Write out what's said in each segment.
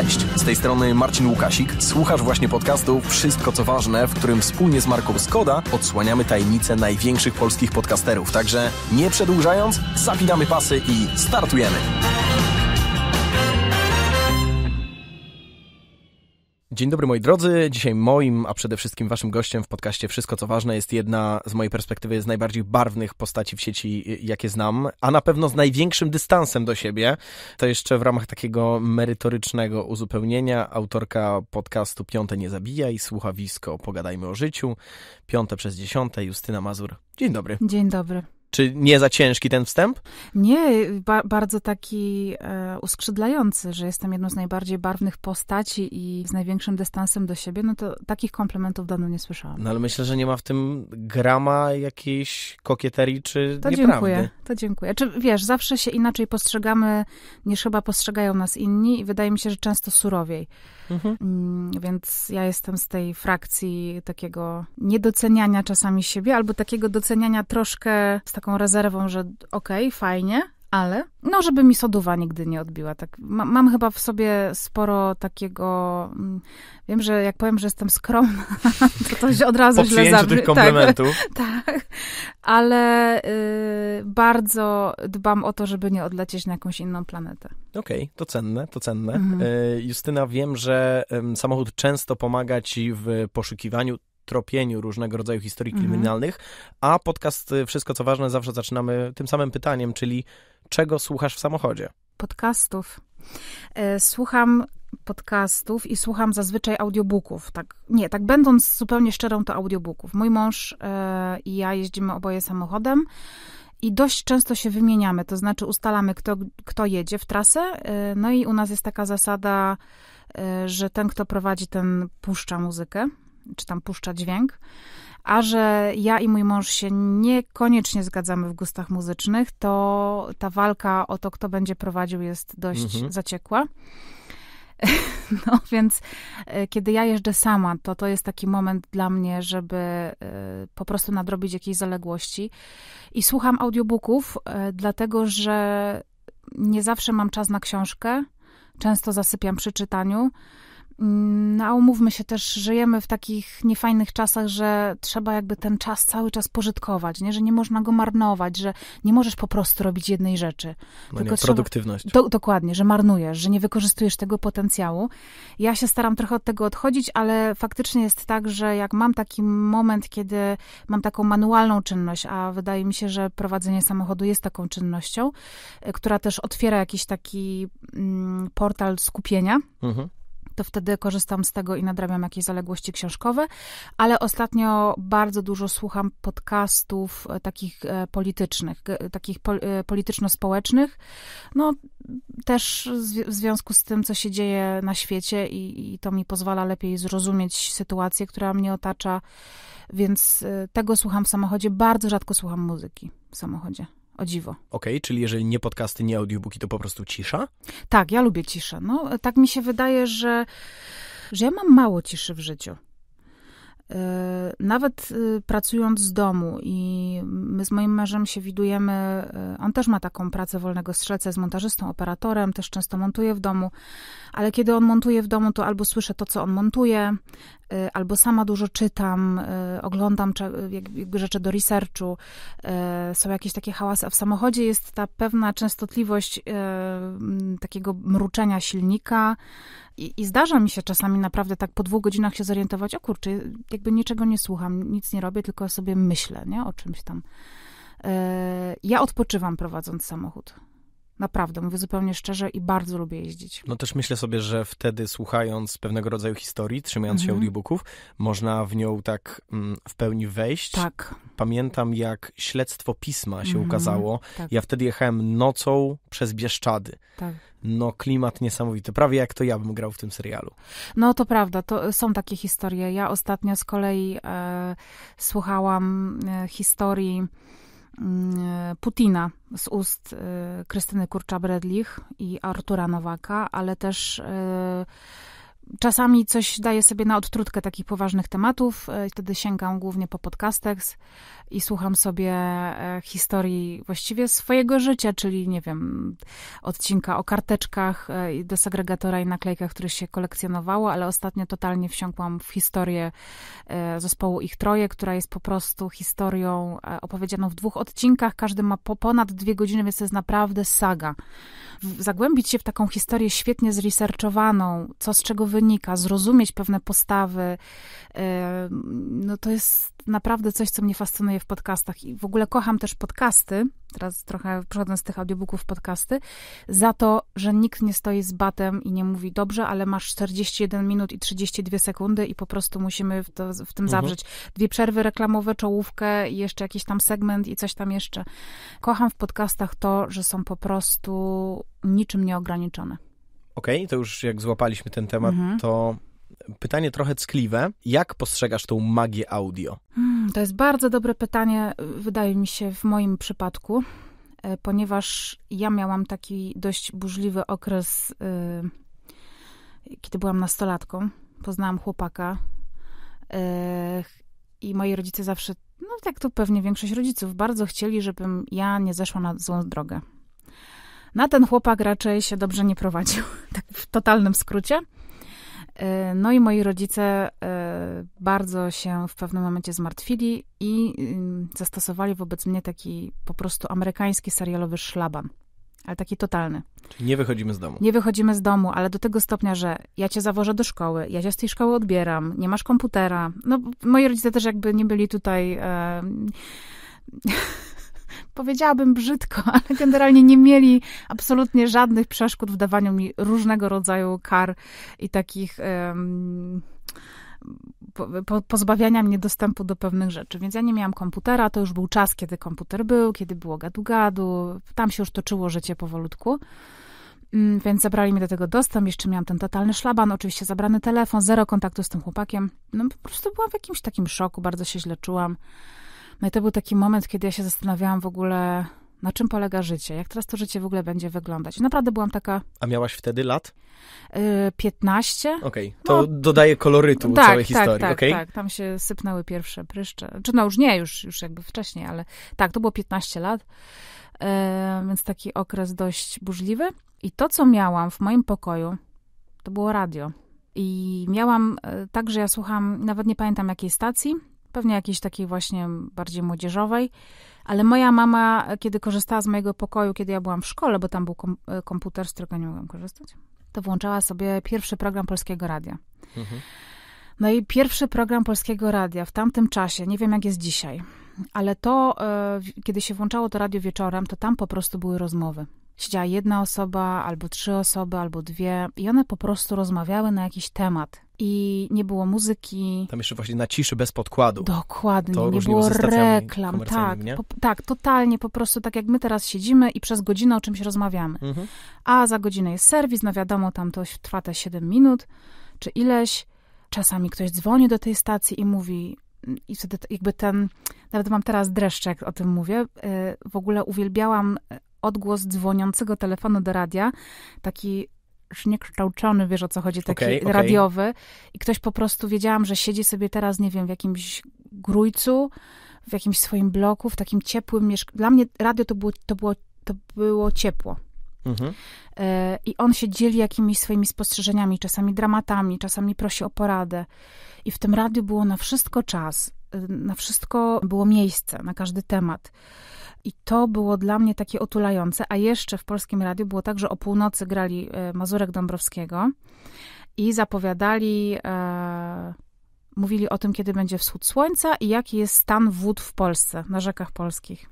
Cześć, z tej strony Marcin Łukasik. Słuchasz właśnie podcastu Wszystko co ważne, w którym wspólnie z Marką Skoda odsłaniamy tajemnice największych polskich podcasterów. Także nie przedłużając, zapinamy pasy i startujemy. Dzień dobry moi drodzy. Dzisiaj moim, a przede wszystkim waszym gościem w podcaście Wszystko co ważne jest jedna z mojej perspektywy z najbardziej barwnych postaci w sieci, y, jakie znam, a na pewno z największym dystansem do siebie. To jeszcze w ramach takiego merytorycznego uzupełnienia autorka podcastu Piąte nie zabijaj, słuchawisko Pogadajmy o życiu, piąte przez dziesiąte, Justyna Mazur. Dzień dobry. Dzień dobry. Czy nie za ciężki ten wstęp? Nie, ba bardzo taki e, uskrzydlający, że jestem jedną z najbardziej barwnych postaci i z największym dystansem do siebie, no to takich komplementów dawno nie słyszałam. No ale myślę, że nie ma w tym grama jakiejś kokieterii czy to nieprawdy. Dziękuję, to dziękuję. Czy wiesz, zawsze się inaczej postrzegamy niż chyba postrzegają nas inni i wydaje mi się, że często surowiej. Mhm. Mm, więc ja jestem z tej frakcji takiego niedoceniania czasami siebie, albo takiego doceniania troszkę z taką rezerwą, że okej, okay, fajnie, ale no, żeby mi soduwa nigdy nie odbiła. Tak, ma, mam chyba w sobie sporo takiego, mm, wiem, że jak powiem, że jestem skromna, to to od razu po źle zabrzmi. tych komplementów. Tak, tak. ale y, bardzo dbam o to, żeby nie odlecieć na jakąś inną planetę. Okej, okay, to cenne, to cenne. Mhm. E, Justyna, wiem, że samochód często pomaga ci w poszukiwaniu tropieniu różnego rodzaju historii mhm. kryminalnych, a podcast y, Wszystko co ważne zawsze zaczynamy tym samym pytaniem, czyli czego słuchasz w samochodzie? Podcastów. E, słucham podcastów i słucham zazwyczaj audiobooków. Tak, nie, tak będąc zupełnie szczerą, to audiobooków. Mój mąż e, i ja jeździmy oboje samochodem i dość często się wymieniamy, to znaczy ustalamy, kto, kto jedzie w trasę. E, no i u nas jest taka zasada, że ten, kto prowadzi, ten puszcza muzykę czy tam puszcza dźwięk, a że ja i mój mąż się niekoniecznie zgadzamy w gustach muzycznych, to ta walka o to, kto będzie prowadził, jest dość mhm. zaciekła. No więc e, kiedy ja jeżdżę sama, to to jest taki moment dla mnie, żeby e, po prostu nadrobić jakieś zaległości. I słucham audiobooków, e, dlatego że nie zawsze mam czas na książkę. Często zasypiam przy czytaniu. Mm, no a umówmy się też, żyjemy w takich niefajnych czasach, że trzeba jakby ten czas cały czas pożytkować, nie? że nie można go marnować, że nie możesz po prostu robić jednej rzeczy. No tylko nie, trzeba... produktywność. Do, dokładnie, że marnujesz, że nie wykorzystujesz tego potencjału. Ja się staram trochę od tego odchodzić, ale faktycznie jest tak, że jak mam taki moment, kiedy mam taką manualną czynność, a wydaje mi się, że prowadzenie samochodu jest taką czynnością, y, która też otwiera jakiś taki mm, portal skupienia. Mhm to wtedy korzystam z tego i nadrabiam jakieś zaległości książkowe, ale ostatnio bardzo dużo słucham podcastów e, takich e, politycznych, takich e, polityczno-społecznych, no też w związku z tym, co się dzieje na świecie i, i to mi pozwala lepiej zrozumieć sytuację, która mnie otacza, więc tego słucham w samochodzie, bardzo rzadko słucham muzyki w samochodzie o dziwo. Okej, okay, czyli jeżeli nie podcasty, nie audiobooki, to po prostu cisza? Tak, ja lubię ciszę. No, tak mi się wydaje, że, że ja mam mało ciszy w życiu. E, nawet e, pracując z domu i my z moim mężem się widujemy, e, on też ma taką pracę wolnego strzelca z montażystą, operatorem, też często montuje w domu, ale kiedy on montuje w domu, to albo słyszę to, co on montuje, albo sama dużo czytam, oglądam rzeczy do researchu, są jakieś takie hałasy, a w samochodzie jest ta pewna częstotliwość takiego mruczenia silnika, i, I, zdarza mi się czasami naprawdę tak po dwóch godzinach się zorientować, o kurczę, jakby niczego nie słucham, nic nie robię, tylko sobie myślę, nie, o czymś tam. E, ja odpoczywam prowadząc samochód. Naprawdę, mówię zupełnie szczerze i bardzo lubię jeździć. No też myślę sobie, że wtedy słuchając pewnego rodzaju historii, trzymając mhm. się audiobooków, można w nią tak mm, w pełni wejść. Tak. Pamiętam, jak śledztwo pisma się mhm. ukazało. Tak. Ja wtedy jechałem nocą przez Bieszczady. Tak. No, klimat niesamowity. Prawie jak to ja bym grał w tym serialu. No, to prawda. To y, są takie historie. Ja ostatnio z kolei e, słuchałam e, historii Mm, Putina z ust y, Krystyny Kurcza-Bredlich i Artura Nowaka, ale też y, Czasami coś daję sobie na odtrutkę takich poważnych tematów. E, wtedy sięgam głównie po podcastach i słucham sobie e, historii właściwie swojego życia, czyli nie wiem, odcinka o karteczkach e, desegregatora i naklejkach, które się kolekcjonowało, ale ostatnio totalnie wsiąkłam w historię zespołu Ich Troje, która jest po prostu historią opowiedzianą w dwóch odcinkach. Każdy ma po ponad dwie godziny, więc to jest naprawdę saga. Zagłębić się w taką historię świetnie zresearchowaną, co z czego wy wynika, zrozumieć pewne postawy, e, no to jest naprawdę coś, co mnie fascynuje w podcastach i w ogóle kocham też podcasty, teraz trochę przechodzę z tych audiobooków podcasty, za to, że nikt nie stoi z batem i nie mówi dobrze, ale masz 41 minut i 32 sekundy i po prostu musimy w, to, w tym mhm. zawrzeć. Dwie przerwy reklamowe, czołówkę i jeszcze jakiś tam segment i coś tam jeszcze. Kocham w podcastach to, że są po prostu niczym nieograniczone. Okej, okay, to już jak złapaliśmy ten temat, mhm. to pytanie trochę ckliwe. Jak postrzegasz tą magię audio? Hmm, to jest bardzo dobre pytanie, wydaje mi się, w moim przypadku, e, ponieważ ja miałam taki dość burzliwy okres, e, kiedy byłam nastolatką. Poznałam chłopaka e, i moi rodzice zawsze, no tak to pewnie większość rodziców, bardzo chcieli, żebym ja nie zeszła na złą drogę. Na ten chłopak raczej się dobrze nie prowadził, tak w totalnym skrócie. E, no i moi rodzice e, bardzo się w pewnym momencie zmartwili i zastosowali wobec mnie taki po prostu amerykański serialowy szlaban. Ale taki totalny. Czyli nie wychodzimy z domu. Nie wychodzimy z domu, ale do tego stopnia, że ja cię zawożę do szkoły, ja cię z tej szkoły odbieram, nie masz komputera. No, moi rodzice też jakby nie byli tutaj. E powiedziałabym brzydko, ale generalnie nie mieli absolutnie żadnych przeszkód w dawaniu mi różnego rodzaju kar i takich. Um, po, pozbawiania mnie dostępu do pewnych rzeczy. Więc ja nie miałam komputera, to już był czas, kiedy komputer był, kiedy było gadu-gadu, tam się już toczyło życie powolutku. Mm, więc zabrali mi do tego dostęp, jeszcze miałam ten totalny szlaban, oczywiście zabrany telefon, zero kontaktu z tym chłopakiem. No po prostu byłam w jakimś takim szoku, bardzo się źle czułam. No i to był taki moment, kiedy ja się zastanawiałam w ogóle, na czym polega życie, jak teraz to życie w ogóle będzie wyglądać. Naprawdę byłam taka. A miałaś wtedy lat? 15. Y, okej, okay. No, to no, dodaje kolorytu tak, całej tak, historii. Tak, okay. tak, tam się sypnęły pierwsze pryszcze. Czy no już nie, już, już jakby wcześniej, ale tak, to było 15 lat, y, więc taki okres dość burzliwy. I to, co miałam w moim pokoju, to było radio. I miałam y, tak, że ja słucham, nawet nie pamiętam jakiej stacji, pewnie jakiejś takiej właśnie bardziej młodzieżowej. Ale moja mama, kiedy korzystała z mojego pokoju, kiedy ja byłam w szkole, bo tam był kom e, komputer, z którego nie mogłam korzystać, to włączała sobie pierwszy program Polskiego Radia. Mhm. No i pierwszy program Polskiego Radia w tamtym czasie, nie wiem jak jest dzisiaj, ale to, y, kiedy się włączało to radio wieczorem, to tam po prostu były rozmowy. Siedziała jedna osoba, albo trzy osoby, albo dwie, i one po prostu rozmawiały na jakiś temat i nie było muzyki. Tam jeszcze właśnie na ciszy bez podkładu. Dokładnie, to nie było reklam, tak, nie? Po, tak, totalnie po prostu tak jak my teraz siedzimy i przez godzinę o czymś rozmawiamy. Mhm. A za godzinę jest serwis, no wiadomo, tam to trwa te 7 minut czy ileś. Czasami ktoś dzwoni do tej stacji i mówi, i wtedy jakby ten, nawet mam teraz dreszczek, o tym mówię, y, w ogóle uwielbiałam odgłos dzwoniącego telefonu do radia, taki niekształcony, wiesz o co chodzi, taki okay, okay. radiowy. I ktoś po prostu, wiedziałam, że siedzi sobie teraz, nie wiem, w jakimś grójcu, w jakimś swoim bloku, w takim ciepłym mieszkaniu. Dla mnie radio to było, to było, to było ciepło. Mhm. E, I on się dzieli jakimiś swoimi spostrzeżeniami, czasami dramatami, czasami prosi o poradę. I w tym radiu było na wszystko czas, na wszystko było miejsce, na każdy temat. I to było dla mnie takie otulające, a jeszcze w Polskim Radiu było tak, że o północy grali e, Mazurek Dąbrowskiego i zapowiadali, e, mówili o tym, kiedy będzie wschód słońca i jaki jest stan wód w Polsce, na rzekach polskich.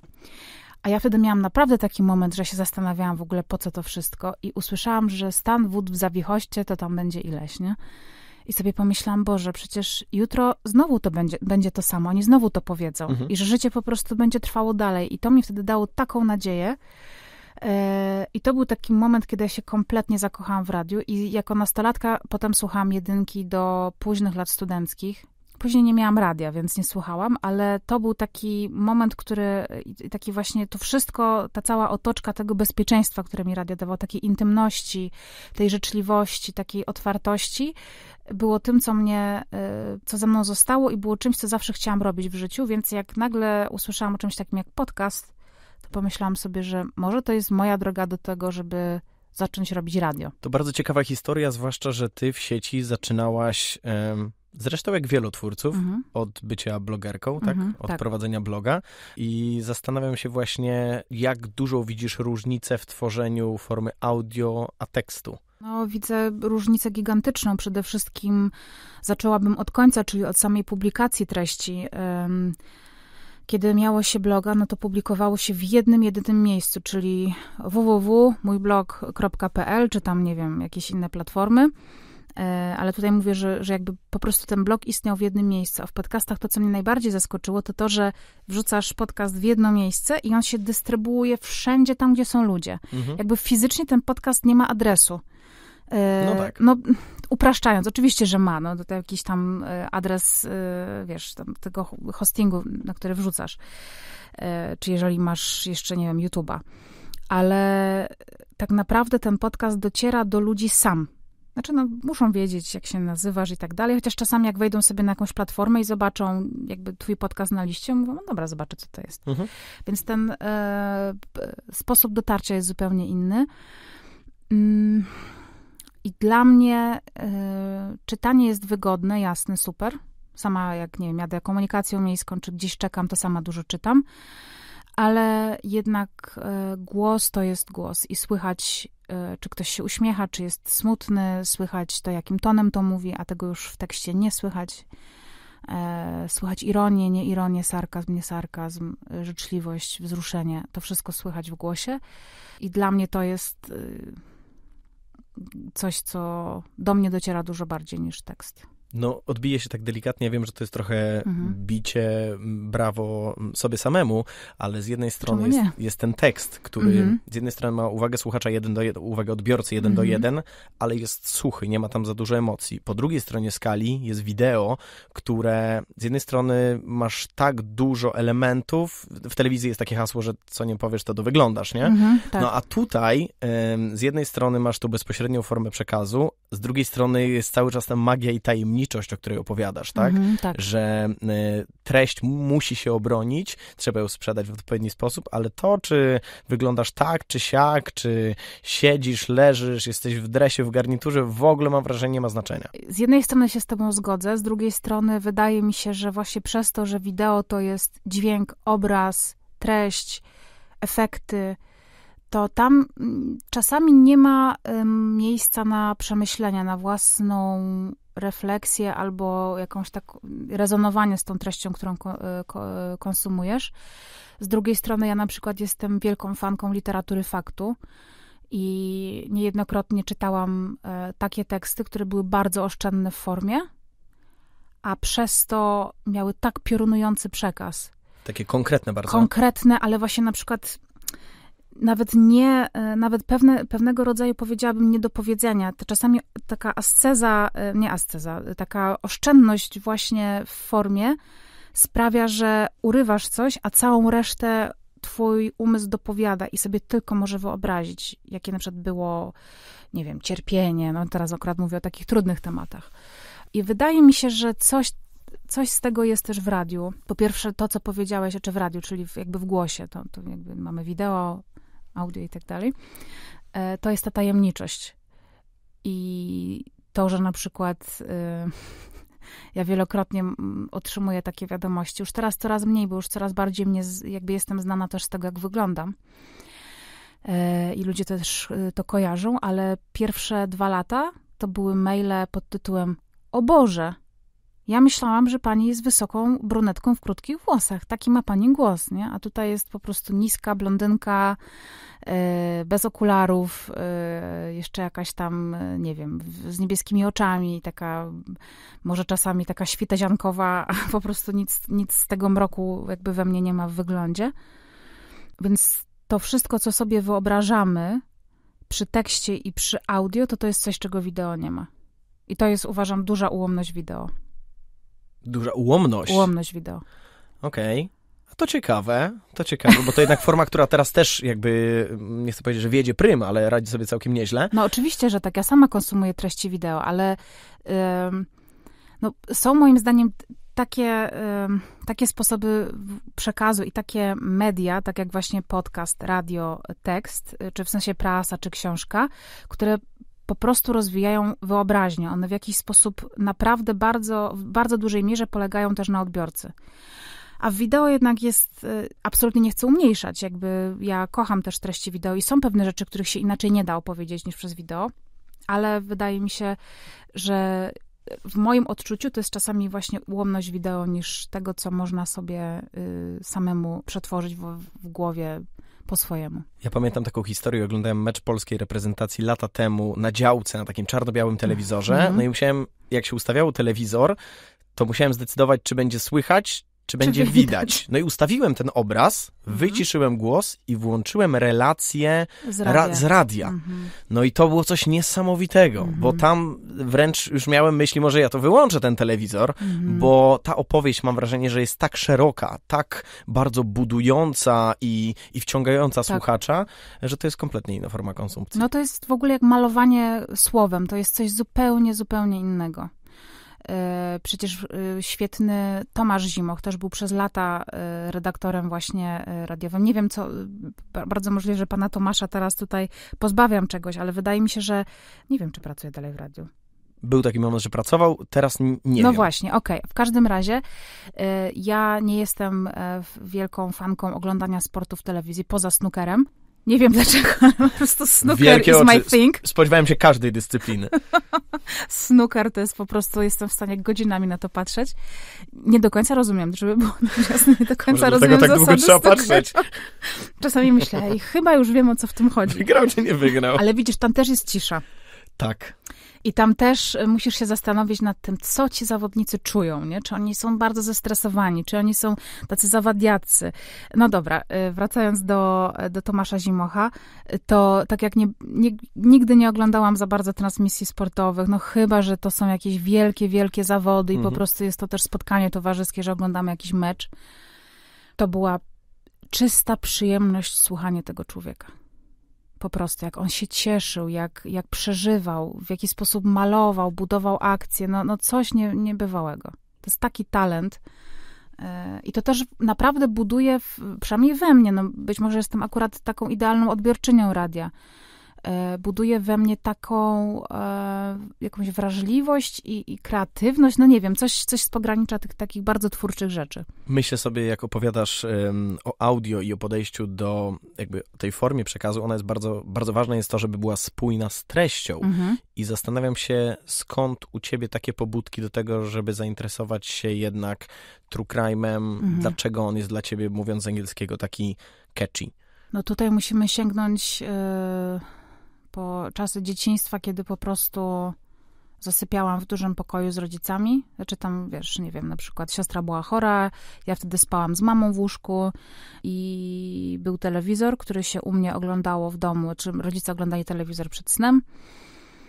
A ja wtedy miałam naprawdę taki moment, że się zastanawiałam w ogóle po co to wszystko i usłyszałam, że stan wód w Zawichoście to tam będzie ileś, nie? I sobie pomyślałam, Boże, przecież jutro znowu to będzie, będzie to samo, oni znowu to powiedzą mhm. i że życie po prostu będzie trwało dalej. I to mi wtedy dało taką nadzieję. E, I to był taki moment, kiedy ja się kompletnie zakochałam w radiu i jako nastolatka potem słuchałam jedynki do późnych lat studenckich Później nie miałam radia, więc nie słuchałam, ale to był taki moment, który, taki właśnie to wszystko, ta cała otoczka tego bezpieczeństwa, które mi radio dawało, takiej intymności, tej życzliwości, takiej otwartości, było tym, co mnie, y, co ze mną zostało i było czymś, co zawsze chciałam robić w życiu, więc jak nagle usłyszałam o czymś takim jak podcast, to pomyślałam sobie, że może to jest moja droga do tego, żeby zacząć robić radio. To bardzo ciekawa historia, zwłaszcza, że ty w sieci zaczynałaś Zresztą jak wielu twórców, mhm. od bycia blogerką, tak? Mhm, od tak. prowadzenia bloga. I zastanawiam się właśnie, jak dużo widzisz różnicę w tworzeniu formy audio a tekstu. No, widzę różnicę gigantyczną. Przede wszystkim zaczęłabym od końca, czyli od samej publikacji treści. Kiedy miało się bloga, no to publikowało się w jednym, jedynym miejscu, czyli www.mójblog.pl, czy tam, nie wiem, jakieś inne platformy. E, ale tutaj mówię, że, że jakby po prostu ten blog istniał w jednym miejscu. A w podcastach to, co mnie najbardziej zaskoczyło, to to, że wrzucasz podcast w jedno miejsce i on się dystrybuuje wszędzie tam, gdzie są ludzie. Mhm. Jakby fizycznie ten podcast nie ma adresu. E, no tak. No, upraszczając, oczywiście, że ma, no, to jakiś tam e, adres, wiesz, tam tego hostingu, na który wrzucasz. Czy jeżeli masz jeszcze, nie wiem, YouTube'a. Ale tak naprawdę ten podcast dociera do ludzi sam. Znaczy, no, muszą wiedzieć, jak się nazywasz i tak dalej, chociaż czasami jak wejdą sobie na jakąś platformę i zobaczą jakby twój podcast na liście, mówią, no dobra, zobaczę, co to jest. Mhm. Więc ten e, sposób dotarcia jest zupełnie inny. Mm, I dla mnie e, czytanie jest wygodne, jasne, super. Sama jak, nie wiem, jadę komunikacją miejską, czy gdzieś czekam, to sama dużo czytam. Ale jednak e, głos to jest głos i słychać E, czy ktoś się uśmiecha, czy jest smutny, słychać to, jakim tonem to mówi, a tego już w tekście nie słychać. E, słychać ironię, nie ironię, sarkazm, nie sarkazm, e, życzliwość, wzruszenie. To wszystko słychać w głosie. I dla mnie to jest coś, co do mnie dociera dużo bardziej niż tekst no, odbije się tak delikatnie. Ja wiem, że to jest trochę mhm. bicie, brawo sobie samemu, ale z jednej strony jest, jest, ten tekst, który mhm. z jednej strony ma uwagę słuchacza 1 do 1, uwagę odbiorcy 1 mhm. do 1, ale jest suchy, nie ma tam za dużo emocji. Po drugiej stronie skali jest wideo, które z jednej strony masz tak dużo elementów, w telewizji jest takie hasło, że co nie powiesz, to do wyglądasz, nie? Mhm, tak. No a tutaj ym, z jednej strony masz tu bezpośrednią formę przekazu, z drugiej strony jest cały czas ta magia i tajemnica stronniczość, o której opowiadasz, tak? Mm tak. Że e, treść musi się obronić, trzeba ją sprzedać w odpowiedni sposób, ale to, czy wyglądasz tak, czy siak, czy siedzisz, leżysz, jesteś w dresie, w garniturze, w ogóle mam wrażenie, nie ma znaczenia. Z jednej strony się z tobą zgodzę, z drugiej strony wydaje mi się, że właśnie przez to, że wideo to jest dźwięk, obraz, treść, efekty, to tam mm, czasami nie ma miejsca na przemyślenia, na własną refleksję albo jakąś tak rezonowanie z tą treścią, którą e, e, konsumujesz. Z drugiej strony ja na przykład jestem wielką fanką literatury faktu i niejednokrotnie czytałam e, takie teksty, które były bardzo oszczędne w formie, a przez to miały tak piorunujący przekaz. Takie konkretne bardzo. Konkretne, ale właśnie na przykład nawet nie, e, nawet pewne, pewnego rodzaju powiedziałabym niedopowiedzenia. To czasami taka asceza, e, nie asceza, taka oszczędność właśnie w formie sprawia, że urywasz coś, a całą resztę twój umysł dopowiada i sobie tylko może wyobrazić, jakie na przykład było, nie wiem, cierpienie. No teraz akurat mówię o takich trudnych tematach. I wydaje mi się, że coś coś z tego jest też w radiu. Po pierwsze, to, co powiedziałeś jeszcze znaczy w radiu, czyli w, jakby w głosie. To, to jakby mamy wideo, audio i tak dalej, e, to jest ta tajemniczość. I to, że na przykład e, ja wielokrotnie otrzymuję takie wiadomości, już teraz coraz mniej, bo już coraz bardziej mnie, jakby jestem znana też z tego, jak wyglądam. E, I ludzie też to kojarzą, ale pierwsze dwa lata to były maile pod tytułem O Boże, ja myślałam, że pani jest wysoką brunetką w krótkich włosach. Taki ma pani głos, nie? A tutaj jest po prostu niska blondynka, e, bez okularów, e, jeszcze jakaś tam, e, nie wiem, z niebieskimi oczami, taka może czasami taka świteziankowa, a po prostu nic, nic z tego mroku jakby we mnie nie ma w wyglądzie. Więc to wszystko, co sobie wyobrażamy przy tekście i przy audio, to to jest coś, czego wideo nie ma. I to jest, uważam, duża ułomność wideo. Duża ułomność. Ułomność wideo. Okej. Okay. To ciekawe, to ciekawe, bo to jednak forma, która teraz też jakby, mm, nie chcę powiedzieć, że wiedzie prym, ale radzi sobie całkiem nieźle. No oczywiście, że tak, ja sama konsumuję treści wideo, ale no, są moim zdaniem takie, takie sposoby przekazu i takie media, tak jak właśnie podcast, radio, tekst, y, czy w sensie prasa, czy książka, które po prostu rozwijają wyobraźnię. One w jakiś sposób naprawdę bardzo, w bardzo dużej mierze polegają też na odbiorcy. A w wideo jednak jest, y, absolutnie nie chcę umniejszać, jakby ja kocham też treści wideo i są pewne rzeczy, których się inaczej nie da opowiedzieć niż przez wideo, ale wydaje mi się, że w moim odczuciu to jest czasami właśnie ułomność wideo niż tego, co można sobie y, samemu przetworzyć w, w głowie po swojemu. Ja pamiętam taką historię, oglądałem mecz polskiej reprezentacji lata temu na działce, na takim czarno-białym telewizorze, mm. no i musiałem, jak się ustawiał telewizor, to musiałem zdecydować, czy będzie słychać, czy będzie czy widać? widać. No i ustawiłem ten obraz, mhm. wyciszyłem głos i włączyłem relację z radia. Ra z radia. Mhm. No i to było coś niesamowitego, mhm. bo tam wręcz już miałem myśli, może ja to wyłączę ten telewizor, mhm. bo ta opowieść mam wrażenie, że jest tak szeroka, tak bardzo budująca i, i wciągająca tak. słuchacza, że to jest kompletnie inna forma konsumpcji. No to jest w ogóle jak malowanie słowem, to jest coś zupełnie, zupełnie innego. E, przecież e, świetny Tomasz Zimoch też był przez lata e, redaktorem właśnie radiowym. Nie wiem, co, bardzo możliwe, że pana Tomasza teraz tutaj pozbawiam czegoś, ale wydaje mi się, że nie wiem, czy pracuje dalej w radiu. Był taki moment, że pracował, teraz nie no wiem. No właśnie, okej. Okay. W każdym razie ja nie jestem wielką fanką oglądania sportu w telewizji poza snookerem. Nie wiem dlaczego, ale po prostu snooker Wielkie is oczy. my thing. Spodziewałem się każdej dyscypliny. snooker to jest po prostu, jestem w stanie godzinami na to patrzeć. Nie do końca rozumiem, żeby było jasne, nie do końca Może rozumiem tak długo trzeba patrzeć. Czasami myślę, i chyba już wiem, o co w tym chodzi. Wygrał czy nie wygrał? Ale widzisz, tam też jest cisza. Tak. I tam też e, musisz się zastanowić nad tym, co ci zawodnicy czują, nie? Czy oni są bardzo zestresowani, czy oni są tacy zawadiacy. No dobra, e, wracając do, e, do Tomasza Zimocha, to tak jak nie, nie, nigdy nie oglądałam za bardzo transmisji sportowych, no chyba, że to są jakieś wielkie, wielkie zawody i mhm. po prostu jest to też spotkanie towarzyskie, że oglądamy jakiś mecz. To była czysta przyjemność słuchanie tego człowieka po prostu, jak on się cieszył, jak, jak przeżywał, w jaki sposób malował, budował akcje, no, no coś nie, niebywałego. To jest taki talent. E, I to też naprawdę buduje, w, przynajmniej we mnie, no być może jestem akurat taką idealną odbiorczynią radia, E, buduje we mnie taką e, jakąś wrażliwość i, i, kreatywność, no nie wiem, coś, coś z pogranicza tych takich bardzo twórczych rzeczy. Myślę sobie, jak opowiadasz o audio i o podejściu do jakby tej formie przekazu, ona jest bardzo, bardzo ważna jest to, żeby była spójna z treścią mhm. i zastanawiam się, skąd u ciebie takie pobudki do tego, żeby zainteresować się jednak true crime'em, mhm. dlaczego on jest dla ciebie, mówiąc z angielskiego, taki catchy? No tutaj musimy sięgnąć... Yy po czasy dzieciństwa, kiedy po prostu zasypiałam w dużym pokoju z rodzicami. Znaczy tam, wiesz, nie wiem, na przykład siostra była chora, ja wtedy spałam z mamą w łóżku i był telewizor, który się u mnie oglądało w domu, czy znaczy, rodzice oglądali telewizor przed snem.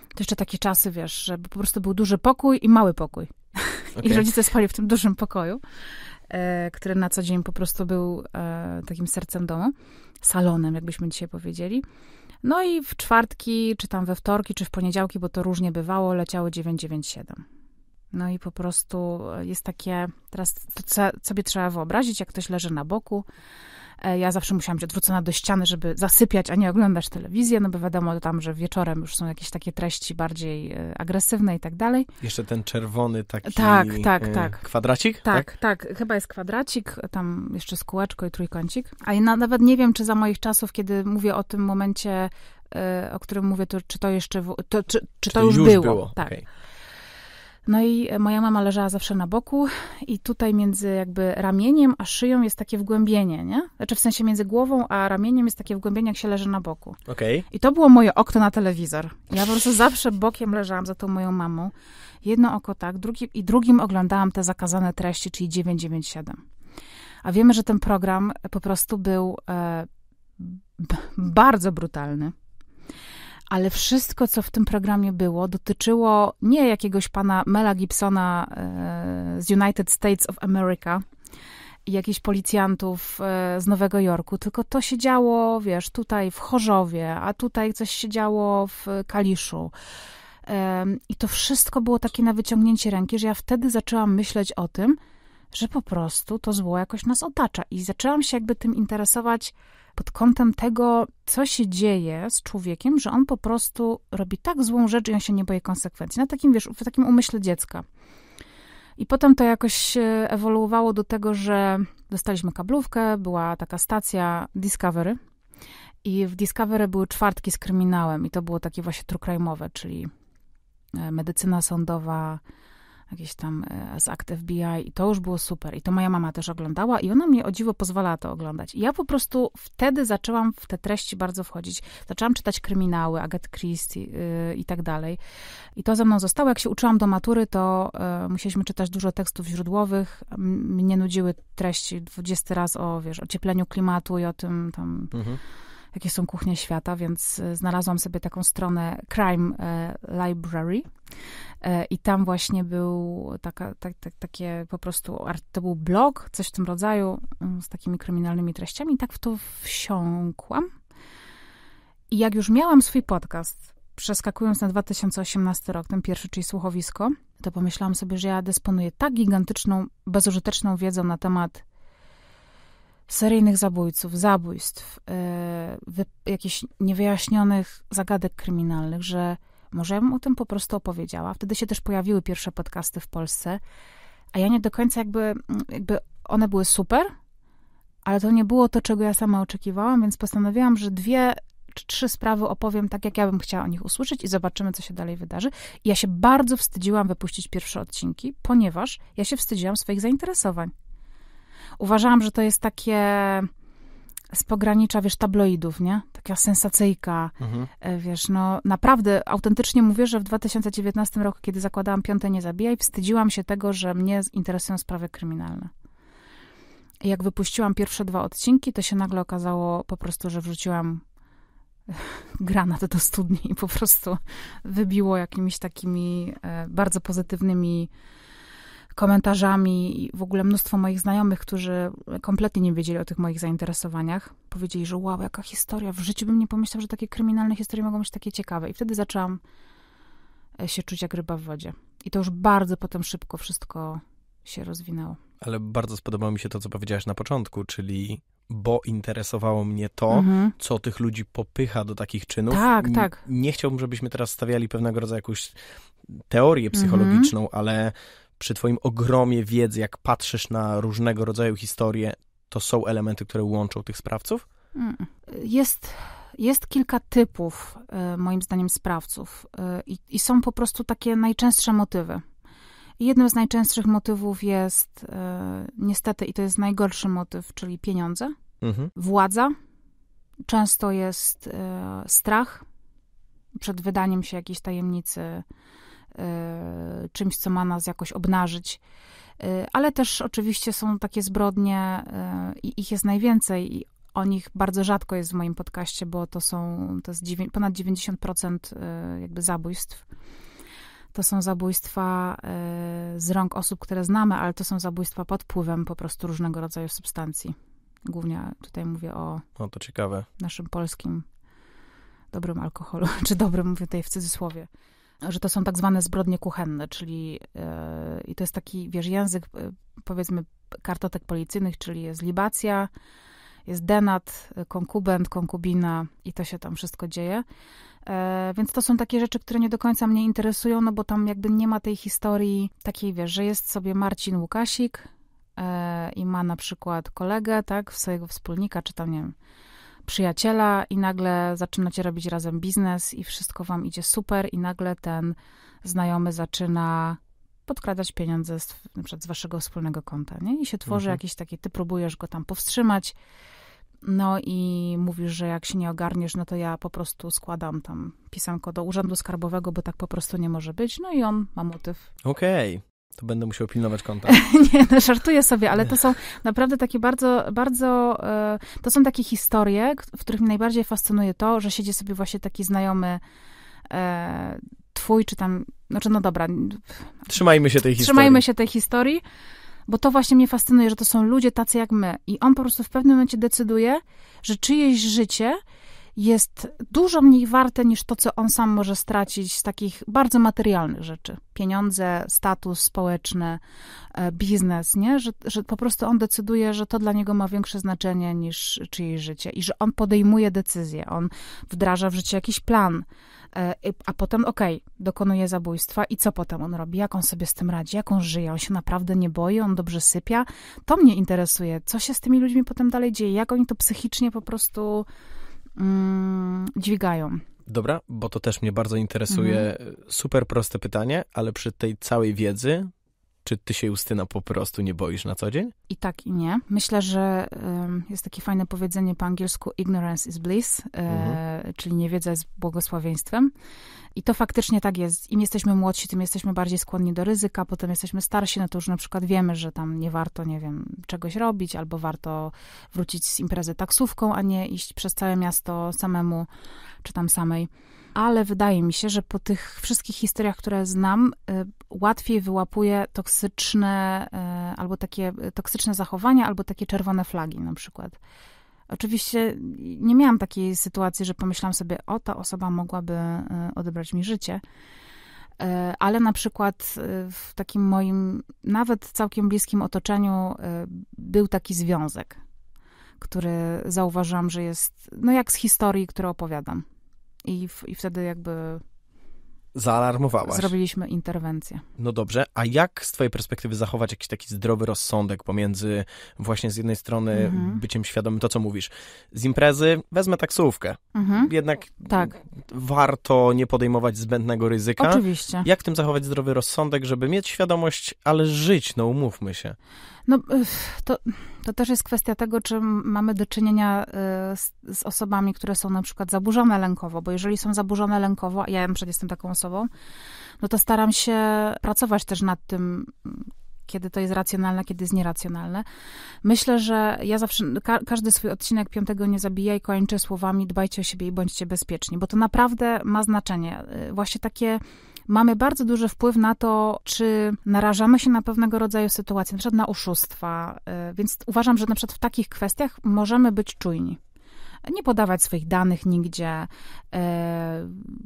To jeszcze takie czasy, wiesz, że po prostu był duży pokój i mały pokój. Okay. I rodzice spali w tym dużym pokoju, e, który na co dzień po prostu był e, takim sercem domu, salonem, jakbyśmy dzisiaj powiedzieli. No i w czwartki, czy tam we wtorki, czy w poniedziałki, bo to różnie bywało, leciało 997. No i po prostu e, jest takie, teraz to sobie trzeba wyobrazić, jak ktoś leży na boku, E, ja zawsze musiałam być odwrócona do ściany, żeby zasypiać, a nie oglądać telewizję, no bo wiadomo tam, że wieczorem już są jakieś takie treści bardziej e, agresywne i tak dalej. Jeszcze ten czerwony taki tak, tak, e, tak. kwadracik? Tak, tak, tak, Chyba jest kwadracik, tam jeszcze z kółeczko i trójkącik. A ja nawet nie wiem, czy za moich czasów, kiedy mówię o tym momencie o którym mówię, to czy to jeszcze, to, czy, czy, to już, już było. było. Tak. Okay. No i moja mama leżała zawsze na boku i tutaj między jakby ramieniem a szyją jest takie wgłębienie, nie? Znaczy w sensie między głową a ramieniem jest takie wgłębienie, jak się leży na boku. Okej. Okay. I to było moje okno na telewizor. Ja po prostu zawsze bokiem leżałam za tą moją mamą. Jedno oko tak, drugi, i drugim oglądałam te zakazane treści, czyli 997. A wiemy, że ten program po prostu był e, b, bardzo brutalny ale wszystko, co w tym programie było, dotyczyło nie jakiegoś pana Mela Gibsona e, z United States of America, jakichś policjantów e, z Nowego Jorku, tylko to się działo, wiesz, tutaj w Chorzowie, a tutaj coś się działo w Kaliszu. I to wszystko było takie na wyciągnięcie ręki, że ja wtedy zaczęłam myśleć o tym, że po prostu to zło jakoś nas otacza. I zaczęłam się jakby tym interesować pod kątem tego, co się dzieje z człowiekiem, że on po prostu robi tak złą rzecz i on się nie boi konsekwencji. Na takim, wiesz, w takim umyśle dziecka. I potem to jakoś ewoluowało do tego, że dostaliśmy kablówkę, była taka stacja Discovery i w Discovery były czwartki z kryminałem i to było takie właśnie true crime'owe, czyli e, medycyna sądowa, jakieś tam e, z Act FBI i to już było super. I to moja mama też oglądała i ona mnie o dziwo pozwalała to oglądać. I ja po prostu wtedy zaczęłam w te treści bardzo wchodzić. Zaczęłam czytać kryminały, Agatha Christie yy, i tak dalej. I to ze mną zostało. Jak się uczyłam do matury, to yy, musieliśmy czytać dużo tekstów źródłowych. Mnie nudziły treści 20 raz o, wiesz, ociepleniu klimatu i o tym tam... Mhm jakie są kuchnie świata, więc e, znalazłam sobie taką stronę Crime e, Library. E, I tam właśnie był taka, tak, tak, takie po prostu, to był blog, coś w tym rodzaju, mm, z takimi kryminalnymi treściami. I tak w to wsiąkłam. I jak już miałam swój podcast, przeskakując na 2018 rok, ten pierwszy, czyli słuchowisko, to pomyślałam sobie, że ja dysponuję tak gigantyczną, bezużyteczną wiedzą na temat seryjnych zabójców, zabójstw, e, wy, jakichś niewyjaśnionych zagadek kryminalnych, że może ja bym o tym po prostu opowiedziała. Wtedy się też pojawiły pierwsze podcasty w Polsce, a ja nie do końca jakby, jakby one były super, ale to nie było to, czego ja sama oczekiwałam, więc postanowiłam, że dwie czy trzy sprawy opowiem tak, jak ja bym chciała o nich usłyszeć i zobaczymy, co się dalej wydarzy. I ja się bardzo wstydziłam wypuścić pierwsze odcinki, ponieważ ja się wstydziłam swoich zainteresowań uważałam, że to jest takie z pogranicza, wiesz, tabloidów, nie? Taka sensacyjka, mhm. E, wiesz, no naprawdę, autentycznie mówię, że w 2019 roku, kiedy zakładałam Piąte Nie Zabijaj, wstydziłam się tego, że mnie interesują sprawy kryminalne. I jak wypuściłam pierwsze dwa odcinki, to się nagle okazało po prostu, że wrzuciłam granat do studni i po prostu wybiło jakimiś takimi e, bardzo pozytywnymi komentarzami i w ogóle mnóstwo moich znajomych, którzy kompletnie nie wiedzieli o tych moich zainteresowaniach. Powiedzieli, że wow, jaka historia, w życiu bym nie pomyślał, że takie kryminalne historie mogą być takie ciekawe. I wtedy zaczęłam e, się czuć jak ryba w wodzie. I to już bardzo potem szybko wszystko się rozwinęło. Ale bardzo spodobało mi się to, co powiedziałaś na początku, czyli bo interesowało mnie to, mhm. co tych ludzi popycha do takich czynów. Tak, N tak. Nie chciałbym, żebyśmy teraz stawiali pewnego rodzaju jakąś teorię psychologiczną, mhm. ale przy Twoim ogromie wiedzy, jak patrzysz na różnego rodzaju historie, to są elementy, które łączą tych sprawców? Mm. Jest, jest kilka typów, e, moim zdaniem, sprawców, e, i, i są po prostu takie najczęstsze motywy. Jednym z najczęstszych motywów jest, e, niestety, i to jest najgorszy motyw, czyli pieniądze, mhm. władza. Często jest strach przed wydaniem się jakiejś tajemnicy Y, czymś, co ma nas jakoś obnażyć. Y, ale też oczywiście są takie zbrodnie y, i ich jest najwięcej i o nich bardzo rzadko jest w moim podcaście, bo to są to jest ponad 90% jakby zabójstw. To są zabójstwa z rąk osób, które znamy, ale to są zabójstwa pod wpływem po prostu różnego rodzaju substancji. Głównie tutaj mówię o, to ciekawe. naszym polskim dobrym alkoholu, czy dobrym mówię tutaj w cudzysłowie że to są tak zwane zbrodnie kuchenne, czyli yy, i to jest taki, wiesz, język yy, powiedzmy kartotek policyjnych, czyli jest libacja, jest denat, konkubent, konkubina i to się tam wszystko dzieje. E, więc to są takie rzeczy, które nie do końca mnie interesują, no bo tam jakby nie ma tej historii takiej, wiesz, że jest sobie Marcin Łukasik e, i ma na przykład kolegę, tak, swojego wspólnika, czy tam, nie wiem, przyjaciela i nagle zaczynacie robić razem biznes i wszystko wam idzie super i nagle ten znajomy zaczyna podkradać pieniądze z, na przykład z waszego wspólnego konta, nie? I się tworzy mhm. jakiś taki, ty próbujesz go tam powstrzymać, no i mówisz, że jak się nie ogarniesz, no to ja po prostu składam tam pisanko do urzędu skarbowego, bo tak po prostu nie może być. No i on ma motyw. Okej. Okay to będę musiał pilnować konta. nie, no żartuję sobie, ale to są naprawdę takie bardzo, bardzo, e, to są takie historie, w których mnie najbardziej fascynuje to, że siedzi sobie właśnie taki znajomy e, twój, czy tam, znaczy no dobra. Trzymajmy się tej historii. Trzymajmy się tej historii, bo to właśnie mnie fascynuje, że to są ludzie tacy jak my i on po prostu w pewnym momencie decyduje, że czyjeś życie jest dużo mniej warte niż to, co on sam może stracić z takich bardzo materialnych rzeczy. Pieniądze, status społeczny, e, biznes, nie? Że, że po prostu on decyduje, że to dla niego ma większe znaczenie niż czyjeś życie i że on podejmuje decyzje, on wdraża w życie jakiś plan, e, a potem okej, okay, dokonuje zabójstwa i co potem on robi, jak on sobie z tym radzi, jak on żyje, on się naprawdę nie boi, on dobrze sypia. To mnie interesuje, co się z tymi ludźmi potem dalej dzieje, jak oni to psychicznie po prostu Mm, dźwigają. Dobra, bo to też mnie bardzo interesuje. Mhm. Super proste pytanie, ale przy tej całej wiedzy czy ty się, Justyna, po prostu nie boisz na co dzień? I tak, i nie. Myślę, że um, jest takie fajne powiedzenie po angielsku ignorance is bliss, e, mhm. e, czyli niewiedza jest błogosławieństwem. I to faktycznie tak jest. Im jesteśmy młodsi, tym jesteśmy bardziej skłonni do ryzyka, potem jesteśmy starsi, no to już na przykład wiemy, że tam nie warto, nie wiem, czegoś robić, albo warto wrócić z imprezy taksówką, a nie iść przez całe miasto samemu czy tam samej ale wydaje mi się, że po tych wszystkich historiach, które znam, y, łatwiej wyłapuje toksyczne y, albo takie y, toksyczne zachowania, albo takie czerwone flagi na przykład. Oczywiście nie miałam takiej sytuacji, że pomyślałam sobie, o ta osoba mogłaby odebrać mi życie. Ale na przykład w takim moim, nawet całkiem bliskim otoczeniu był taki związek, który zauważam, że jest, no jak z historii, które opowiadam, i, w, I wtedy jakby Zaalarmowałaś. Zrobiliśmy interwencję. No dobrze, a jak z twojej perspektywy zachować jakiś taki zdrowy rozsądek pomiędzy właśnie z jednej strony mhm. byciem świadomym, to co mówisz, z imprezy wezmę taksówkę. Mhm. Jednak tak. warto nie podejmować zbędnego ryzyka. Oczywiście. Jak w tym zachować zdrowy rozsądek, żeby mieć świadomość, ale żyć, no umówmy się. No, to, to też jest kwestia tego, czy mamy do czynienia e, z, z, osobami, które są na przykład zaburzone lękowo, bo jeżeli są zaburzone lękowo, a ja na przykład jestem taką osobą, no to staram się pracować też nad tym, kiedy to jest racjonalne, kiedy jest nieracjonalne. Myślę, że ja zawsze, ka każdy swój odcinek piątego nie zabijaj kończę słowami dbajcie o siebie i bądźcie bezpieczni, bo to naprawdę ma znaczenie. E, właśnie takie mamy bardzo duży wpływ na to, czy narażamy się na pewnego rodzaju sytuacje, na przykład na oszustwa. Y, więc uważam, że na przykład w takich kwestiach możemy być czujni nie podawać swoich danych nigdzie, y,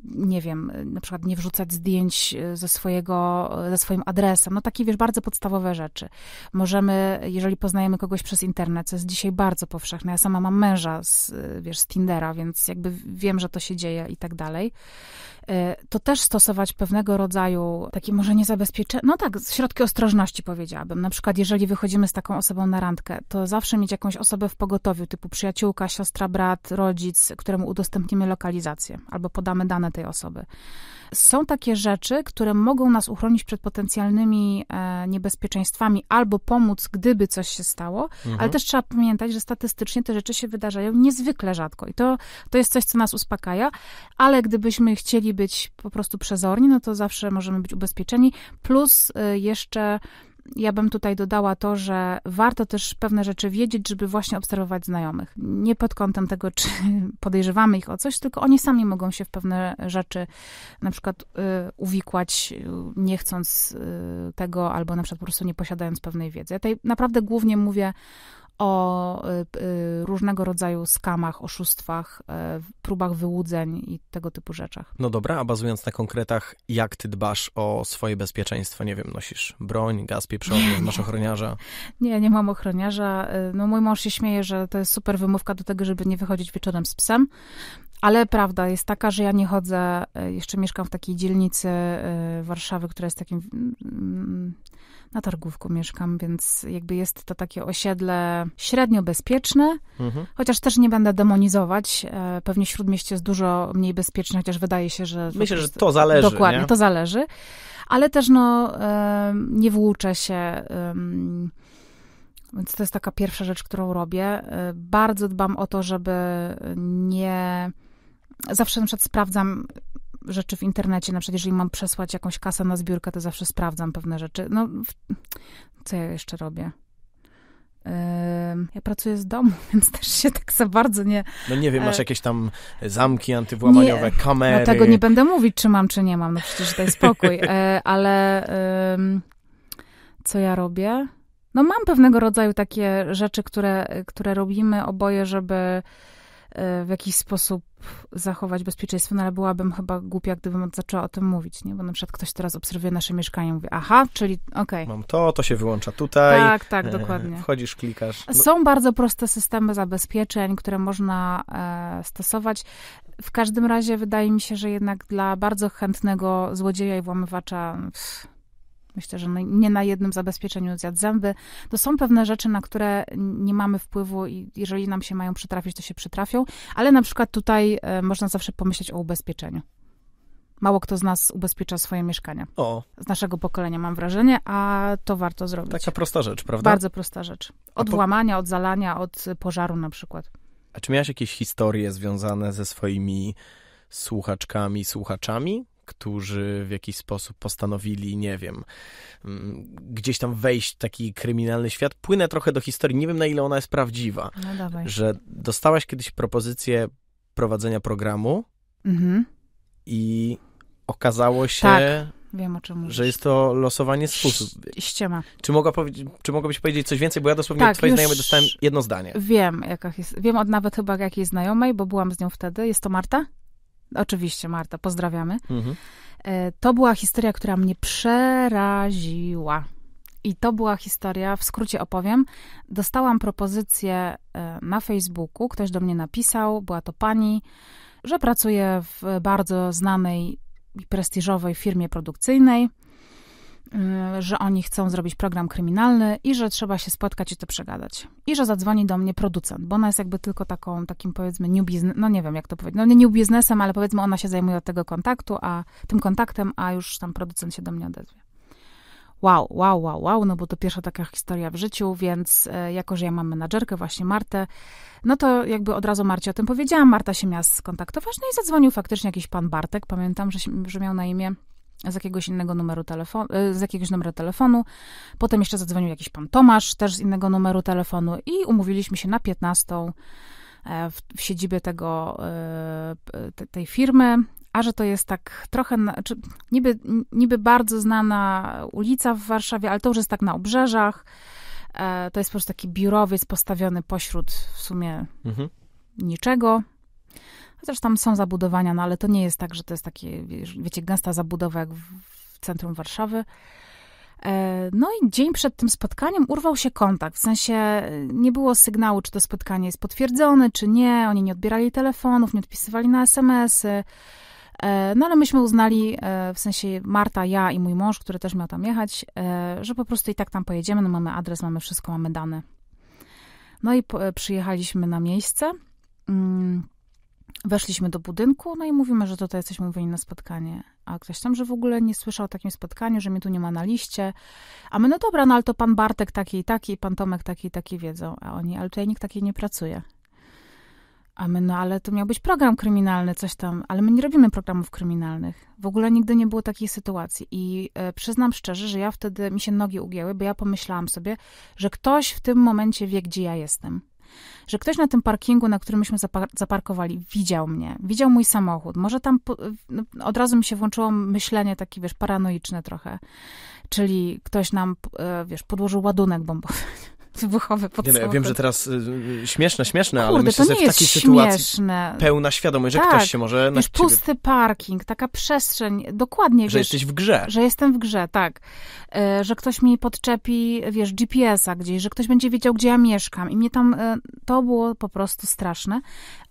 nie wiem, na przykład nie wrzucać zdjęć y, ze, swojego, ze swoim adresem, no takie, wiesz, bardzo podstawowe rzeczy. Możemy, jeżeli poznajemy kogoś przez internet, co jest dzisiaj bardzo powszechne, ja sama mam męża z, wiesz, z Tindera, więc jakby wiem, że to się dzieje i tak dalej, E, to też stosować pewnego rodzaju takie może niezabezpieczenie, no tak, środki ostrożności powiedziałabym. Na przykład, jeżeli wychodzimy z taką osobą na randkę, to zawsze mieć jakąś osobę w pogotowiu, typu przyjaciółka, siostra, brat, rodzic, któremu udostępnimy lokalizację albo podamy dane tej osoby są takie rzeczy, które mogą nas uchronić przed potencjalnymi e, niebezpieczeństwami albo pomóc, gdyby coś się stało, mhm. ale też trzeba pamiętać, że statystycznie te rzeczy się wydarzają niezwykle rzadko i to, to jest coś, co nas uspokaja, ale gdybyśmy chcieli być po prostu przezorni, no to zawsze możemy być ubezpieczeni, plus y, jeszcze ja bym tutaj dodała to, że warto też pewne rzeczy wiedzieć, żeby właśnie obserwować znajomych. Nie pod kątem tego, czy podejrzewamy ich o coś, tylko oni sami mogą się w pewne rzeczy na przykład y, uwikłać, y, nie chcąc y, tego, albo na przykład po prostu nie posiadając pewnej wiedzy. Ja tutaj naprawdę głównie mówię o y, różnego rodzaju skamach, oszustwach, e, próbach wyłudzeń i tego typu rzeczach. No dobra, a bazując na konkretach, jak ty dbasz o swoje bezpieczeństwo? Nie wiem, nosisz broń, gaz pieprzowy, masz ochroniarza? Nie, nie mam ochroniarza. E, no mój mąż się śmieje, że to jest super wymówka do tego, żeby nie wychodzić wieczorem z psem, ale prawda jest taka, że ja nie chodzę, e, jeszcze mieszkam w takiej dzielnicy Warszawy, która jest takim mm, na Targówku mieszkam, więc jakby jest to takie osiedle średnio bezpieczne, mhm. chociaż też nie będę demonizować. E, pewnie Śródmieście jest dużo mniej bezpieczne, chociaż wydaje się, że... Myślę, że to zależy. Dokładnie, nie? to zależy. Ale też no, nie włóczę się... Więc to jest taka pierwsza rzecz, którą robię. E, bardzo dbam o to, żeby nie. Zawsze na przykład sprawdzam, rzeczy w internecie. Na przykład, jeżeli mam przesłać jakąś kasę na zbiórkę, to zawsze sprawdzam pewne rzeczy. No, co ja jeszcze robię? Ja pracuję z domu, więc też się tak za bardzo nie. No nie wiem, e, masz jakieś tam zamki antywłamaniowe, nie, kamery. No tego nie będę mówić, czy mam, czy nie mam, no przecież daj spokój. E, ale co ja robię? No mam pewnego rodzaju takie rzeczy, które, które robimy oboje, żeby w jakiś sposób zachować bezpieczeństwo, no ale byłabym chyba głupia, gdybym zaczęła o tym mówić, nie? Bo na przykład ktoś teraz obserwuje nasze mieszkanie i mówi, aha, czyli okej. Okay. Mam to, to się wyłącza tutaj. Tak, tak, e, dokładnie. Wchodzisz, klikasz. No. Są bardzo proste systemy zabezpieczeń, które można e, stosować. W każdym razie wydaje mi się, że jednak dla bardzo chętnego złodzieja i włamywacza pff, Myślę, że nie na jednym zabezpieczeniu zjadł zęby. To są pewne rzeczy, na które nie mamy wpływu i jeżeli nam się mają przytrafić, to się przytrafią, ale na przykład tutaj e, można zawsze pomyśleć o ubezpieczeniu. Mało kto z nas ubezpiecza swoje mieszkania. O. Z naszego pokolenia mam wrażenie, a to warto zrobić. Taka prosta rzecz, prawda? Bardzo prosta rzecz. Od po... włamania, od zalania, od pożaru na przykład. A czy miałeś jakieś historie związane ze swoimi słuchaczkami, słuchaczami, którzy w jakiś sposób postanowili, nie wiem, mm, gdzieś tam wejść w taki kryminalny świat. Płynę trochę do historii, nie wiem na ile ona jest prawdziwa. No dawaj. Że dostałaś kiedyś propozycję prowadzenia programu mhm. i okazało się... Tak. Wiem, że jest to losowanie z fusów. Ściema. Czy, mogła czy mogłabyś powiedzieć coś więcej? Bo ja dosłownie tak, od twojej znajomej dostałem jedno zdanie. Wiem, jaka jest, wiem od nawet chyba jakiejś znajomej, bo byłam z nią wtedy. Jest to Marta? Oczywiście, Marta, pozdrawiamy. Mhm. E, to była historia, która mnie przeraziła. I to była historia, w skrócie opowiem. Dostałam propozycję e, na Facebooku, ktoś do mnie napisał, była to pani, że pracuje w bardzo znanej i prestiżowej firmie produkcyjnej Y, że oni chcą zrobić program kryminalny i że trzeba się spotkać i to przegadać. I że zadzwoni do mnie producent, bo ona jest jakby tylko taką, takim powiedzmy new business, no nie wiem jak to powiedzieć, no nie new biznesem, ale powiedzmy ona się zajmuje od tego kontaktu, a tym kontaktem, a już tam producent się do mnie odezwie. Wow, wow, wow, wow, no bo to pierwsza taka historia w życiu, więc e, jako, że ja mam menadżerkę, właśnie Martę, no to jakby od razu Marcie o tym powiedziałam, Marta się miała skontaktować, no i zadzwonił faktycznie jakiś pan Bartek, pamiętam, że, że miał na imię, z jakiegoś innego numeru telefonu, e, z jakiegoś numeru telefonu. Potem jeszcze zadzwonił jakiś pan Tomasz, też z innego numeru telefonu i umówiliśmy się na 15 e, w, w siedzibie tego, e, te, tej firmy. A że to jest tak trochę, niby, niby bardzo znana ulica w Warszawie, ale to już jest tak na obrzeżach. To jest po prostu taki biurowiec postawiony pośród w sumie mhm. niczego. Chociaż tam są zabudowania, no ale to nie jest tak, że to jest takie, wiecie, gęsta zabudowa jak w centrum Warszawy. E, no i dzień przed tym spotkaniem urwał się kontakt, w sensie e, nie było sygnału, czy to spotkanie jest potwierdzone, czy nie. Oni nie odbierali telefonów, nie odpisywali na SMS-y. E, no ale myśmy uznali, w sensie Marta, ja i mój mąż, który też miał tam jechać, że po prostu i tak tam pojedziemy, no mamy adres, mamy wszystko, mamy dane. No i po, przyjechaliśmy na miejsce. Mm. Weszliśmy do budynku, no i mówimy, że tutaj jesteśmy mówieni na spotkanie. A ktoś tam, że w ogóle nie słyszał o takim spotkaniu, że mnie tu nie ma na liście. A my, no dobra, no ale to pan Bartek taki i taki, pan Tomek taki i taki wiedzą. A oni, ale tutaj nikt taki nie pracuje. A my, no ale to miał być program kryminalny, coś tam, ale my nie robimy programów kryminalnych. W ogóle nigdy nie było takiej sytuacji. I e, przyznam szczerze, że ja wtedy mi się nogi ugięły, bo ja pomyślałam sobie, że ktoś w tym momencie wie, gdzie ja jestem że ktoś na tym parkingu, na którym myśmy zaparkowali, widział mnie, widział mój samochód. Może tam no, od razu mi się włączyło myślenie takie, wiesz, paranoiczne trochę. Czyli ktoś nam, e, wiesz, podłożył ładunek bombowy wybuchowy pod nie, no, ja wiem, że teraz y, y śmieszne, śmieszne, Kurde, ale myślę, że w takiej śmieszne. sytuacji pełna świadomość, tak, że ktoś tak, się może na wiesz, ciebie... pusty parking, taka przestrzeń, dokładnie, Że wiesz, jesteś w grze. Że jestem w grze, tak. E, że ktoś mi podczepi, wiesz, GPS-a gdzieś, że ktoś będzie wiedział, gdzie ja mieszkam i mnie tam, e, to było po prostu straszne,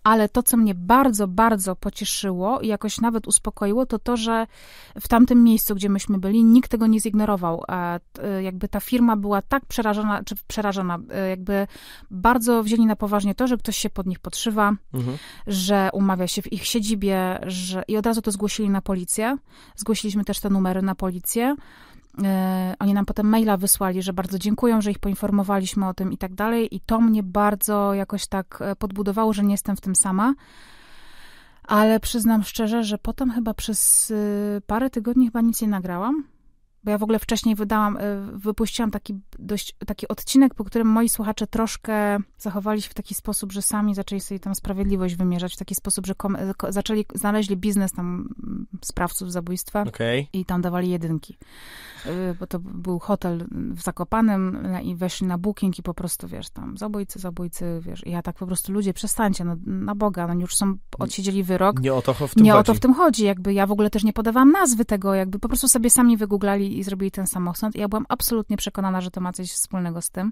ale to, co mnie bardzo, bardzo pocieszyło i jakoś nawet uspokoiło, to to, że w tamtym miejscu, gdzie myśmy byli, nikt tego nie zignorował. E, e, jakby ta firma była tak przerażona, czy przerażona, e, jakby bardzo wzięli na poważnie to, że ktoś się pod nich podszywa, mhm. że umawia się w ich siedzibie, że... i od razu to zgłosili na policję. Zgłosiliśmy też te numery na policję. E, oni nam potem maila wysłali, że bardzo dziękują, że ich poinformowaliśmy o tym i tak dalej. I to mnie bardzo jakoś tak e, podbudowało, że nie jestem w tym sama. Ale przyznam szczerze, że potem chyba przez y, parę tygodni chyba nic nie nagrałam bo ja w ogóle wcześniej wydałam, y, wypuściłam taki, dość, taki odcinek, po którym moi słuchacze troszkę zachowali się w taki sposób, że sami zaczęli sobie tam sprawiedliwość wymierzać, w taki sposób, że kom, zaczęli, znaleźli biznes tam mm, sprawców zabójstwa okay. i tam dawali jedynki. Y, bo to był hotel w Zakopanem i weszli na booking i po prostu, wiesz, tam zabójcy, zabójcy, wiesz. I ja tak po prostu, ludzie, przestańcie, no, na Boga, no już są, odsiedzieli wyrok. Nie o to w tym nie chodzi. o to w tym chodzi, jakby ja w ogóle też nie podawałam nazwy tego, jakby po prostu sobie sami wygooglali i, zrobili ten samochód. I ja byłam absolutnie przekonana, że to ma coś wspólnego z tym.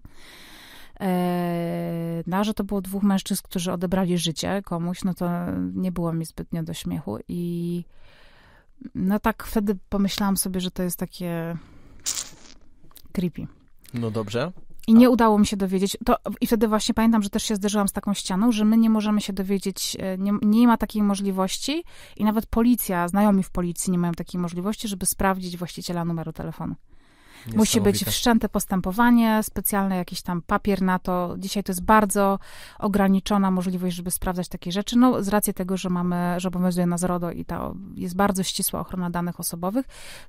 E, no, że to było dwóch mężczyzn, którzy odebrali życie komuś, no to nie było mi zbytnio do śmiechu. I no tak wtedy pomyślałam sobie, że to jest takie creepy. No dobrze. I nie udało mi się dowiedzieć. To, I wtedy właśnie pamiętam, że też się zderzyłam z taką ścianą, że my nie możemy się dowiedzieć, e, nie, nie ma takiej możliwości i nawet policja, znajomi w policji nie mają takiej możliwości, żeby sprawdzić właściciela numeru telefonu. Musi być wszczęte postępowanie, specjalny jakiś tam papier na to. Dzisiaj to jest bardzo ograniczona możliwość, żeby sprawdzać takie rzeczy. No, z racji tego, że mamy, że obowiązuje nas RODO i ta jest bardzo ścisła ochrona danych osobowych,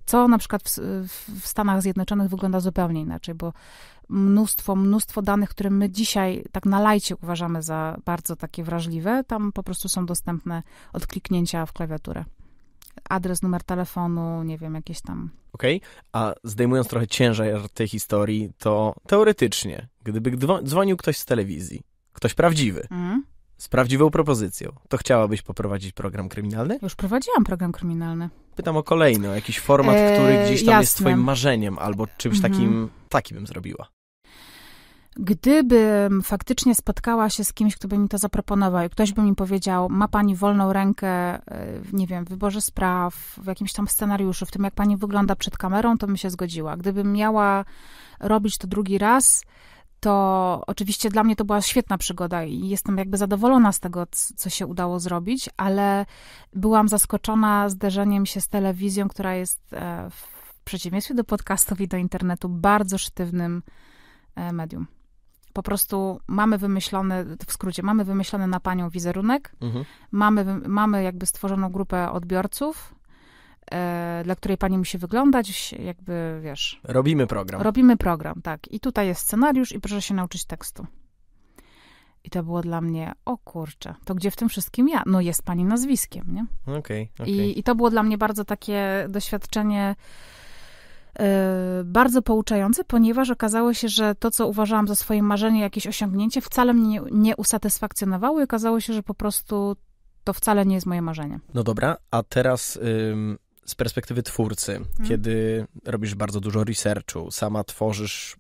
co na przykład w, w Stanach Zjednoczonych wygląda zupełnie inaczej, bo mnóstwo, mnóstwo danych, które my dzisiaj tak na lajcie uważamy za bardzo takie wrażliwe, tam po prostu są dostępne od kliknięcia w klawiaturę adres, numer telefonu, nie wiem, jakieś tam. Okej, okay. a zdejmując trochę ciężar tej historii, to teoretycznie, gdyby dzwonił ktoś z telewizji, ktoś prawdziwy, mm. z prawdziwą propozycją, to chciałabyś poprowadzić program kryminalny? Już prowadziłam program kryminalny. Pytam o kolejny, o jakiś format, który e, gdzieś tam jasne. jest twoim marzeniem, albo czymś mm takim, taki bym zrobiła. Gdybym faktycznie spotkała się z kimś, kto by mi to zaproponował i ktoś by mi powiedział, ma pani wolną rękę, e, nie wiem, w wyborze spraw, w jakimś tam scenariuszu, w tym jak pani wygląda przed kamerą, to bym się zgodziła. Gdybym miała robić to drugi raz, to oczywiście dla mnie to była świetna przygoda i jestem jakby zadowolona z tego, co się udało zrobić, ale byłam zaskoczona zderzeniem się z telewizją, która jest e, w przeciwieństwie do podcastów i do internetu bardzo sztywnym e, medium po prostu mamy wymyślony, w skrócie, mamy wymyślony na panią wizerunek, mhm. mamy, mamy jakby stworzoną grupę odbiorców, e, dla której pani musi wyglądać, jakby, wiesz... Robimy program. Robimy program, tak. I tutaj jest scenariusz i proszę się nauczyć tekstu. I to było dla mnie, o kurczę, to gdzie w tym wszystkim ja? No jest pani nazwiskiem, nie? Okej, okay, okay. I, I to było dla mnie bardzo takie doświadczenie E, bardzo pouczające, ponieważ okazało się, że to, co uważałam za swoje marzenie, jakieś osiągnięcie, wcale mnie nie usatysfakcjonowało i okazało się, że po prostu to wcale nie jest moje marzenie. No dobra, a teraz ym, z perspektywy twórcy, mm. kiedy robisz bardzo dużo researchu, sama tworzysz,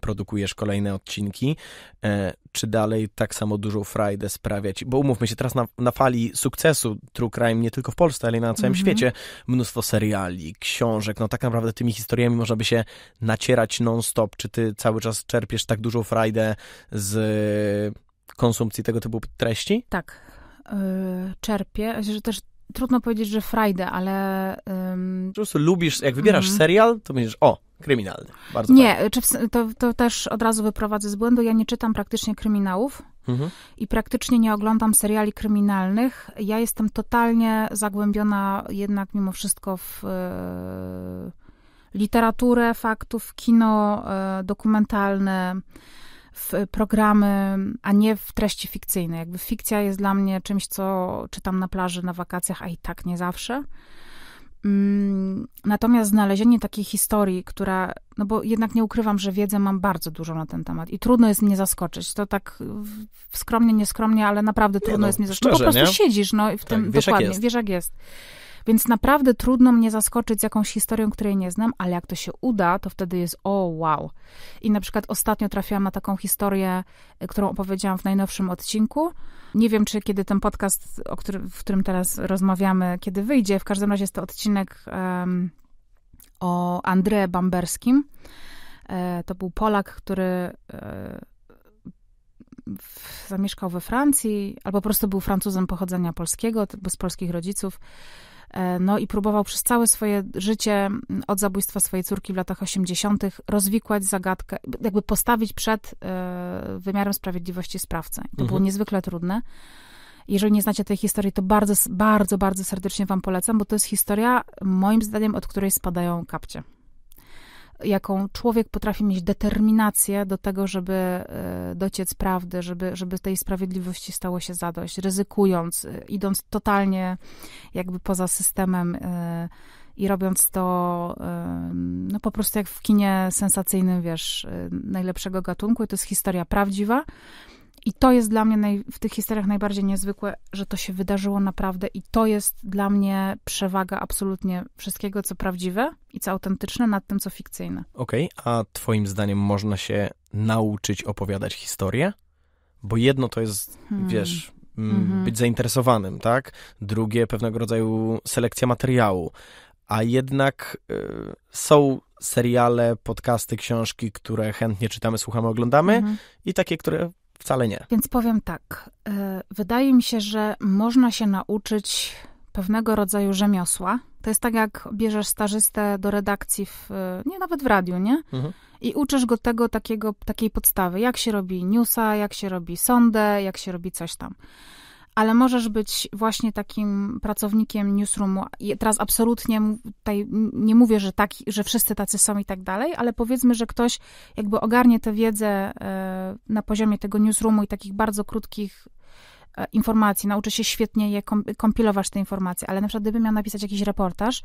produkujesz kolejne odcinki, e, czy dalej tak samo dużo frajdę sprawiać? Bo umówmy się, teraz na, na fali sukcesu True Crime nie tylko w Polsce, ale i na całym mm -hmm. świecie, mnóstwo seriali, książek, no tak naprawdę tymi historiami można by się nacierać non-stop. Czy ty cały czas czerpiesz tak dużo frajdę z konsumpcji tego typu treści? Tak y, czerpie, że też trudno powiedzieć, że frajdę, ale... Ym... Po prostu lubisz, jak wybierasz mm. serial, to myślisz, o, kryminalny. Bardzo nie, to, to też od razu wyprowadzę z błędu. Ja nie czytam praktycznie kryminałów mhm. i praktycznie nie oglądam seriali kryminalnych. Ja jestem totalnie zagłębiona jednak mimo wszystko w e, literaturę faktów, kino y, dokumentalne w programy, a nie w treści fikcyjne. Jakby fikcja jest dla mnie czymś, co czytam na plaży, na wakacjach, a i tak nie zawsze. Mm, natomiast znalezienie takiej historii, która, no bo jednak nie ukrywam, że wiedzę mam bardzo dużo na ten temat i trudno jest mnie zaskoczyć. To tak skromnie, nieskromnie, ale naprawdę trudno no, jest mnie zaskoczyć. po prostu nie? siedzisz, no i w tak, tym wiesz, dokładnie, jak wiesz jak jest. Więc naprawdę trudno mnie zaskoczyć z jakąś historią, której nie znam, ale jak to się uda, to wtedy jest o wow. I na przykład ostatnio trafiłam na taką historię, y, którą opowiedziałam w najnowszym odcinku. Nie wiem, czy kiedy ten podcast, który, w którym teraz rozmawiamy, kiedy wyjdzie. W każdym razie jest to odcinek um, o André Bamberskim. E, to był Polak, który. E, w, zamieszkał we Francji, albo po prostu był Francuzem pochodzenia polskiego, z polskich rodziców. E, no i próbował przez całe swoje życie od zabójstwa swojej córki w latach 80. rozwikłać zagadkę, jakby postawić przed e, wymiarem sprawiedliwości sprawcę. To mhm. było niezwykle trudne. Jeżeli nie znacie tej historii, to bardzo, bardzo, bardzo serdecznie wam polecam, bo to jest historia, moim zdaniem, od której spadają kapcie jaką człowiek potrafi mieć determinację do tego, żeby e, dociec prawdy, żeby, żeby tej sprawiedliwości stało się zadość, ryzykując, e, idąc totalnie jakby poza systemem e, i robiąc to no po prostu jak w kinie sensacyjnym, wiesz, najlepszego gatunku. I to jest historia prawdziwa, i to jest dla mnie naj, w tych historiach najbardziej niezwykłe, że to się wydarzyło naprawdę, i to jest dla mnie przewaga absolutnie wszystkiego, co prawdziwe i co autentyczne, nad tym, co fikcyjne. Okej, okay, a Twoim zdaniem można się nauczyć opowiadać historię? Bo jedno to jest, hmm. wiesz, mm, mhm. być zainteresowanym, tak? Drugie pewnego rodzaju selekcja materiału. A jednak y, są seriale, podcasty, książki, które chętnie czytamy, słuchamy, oglądamy mhm. i takie, które Wcale nie. Więc powiem tak. Y, wydaje mi się, że można się nauczyć pewnego rodzaju rzemiosła. To jest tak, jak bierzesz stażystę do redakcji, w, y, nie nawet w radiu, nie? Mhm. I uczysz go tego takiego, takiej podstawy, jak się robi newsa, jak się robi sondę, jak się robi coś tam ale możesz być właśnie takim pracownikiem newsroomu. I teraz absolutnie tutaj nie mówię, że, tak, że wszyscy tacy są i tak dalej, ale powiedzmy, że ktoś jakby ogarnie tę wiedzę e, na poziomie tego newsroomu i takich bardzo krótkich e, informacji, nauczy się świetnie je kompilować te informacje, ale na przykład gdybym miał napisać jakiś reportaż,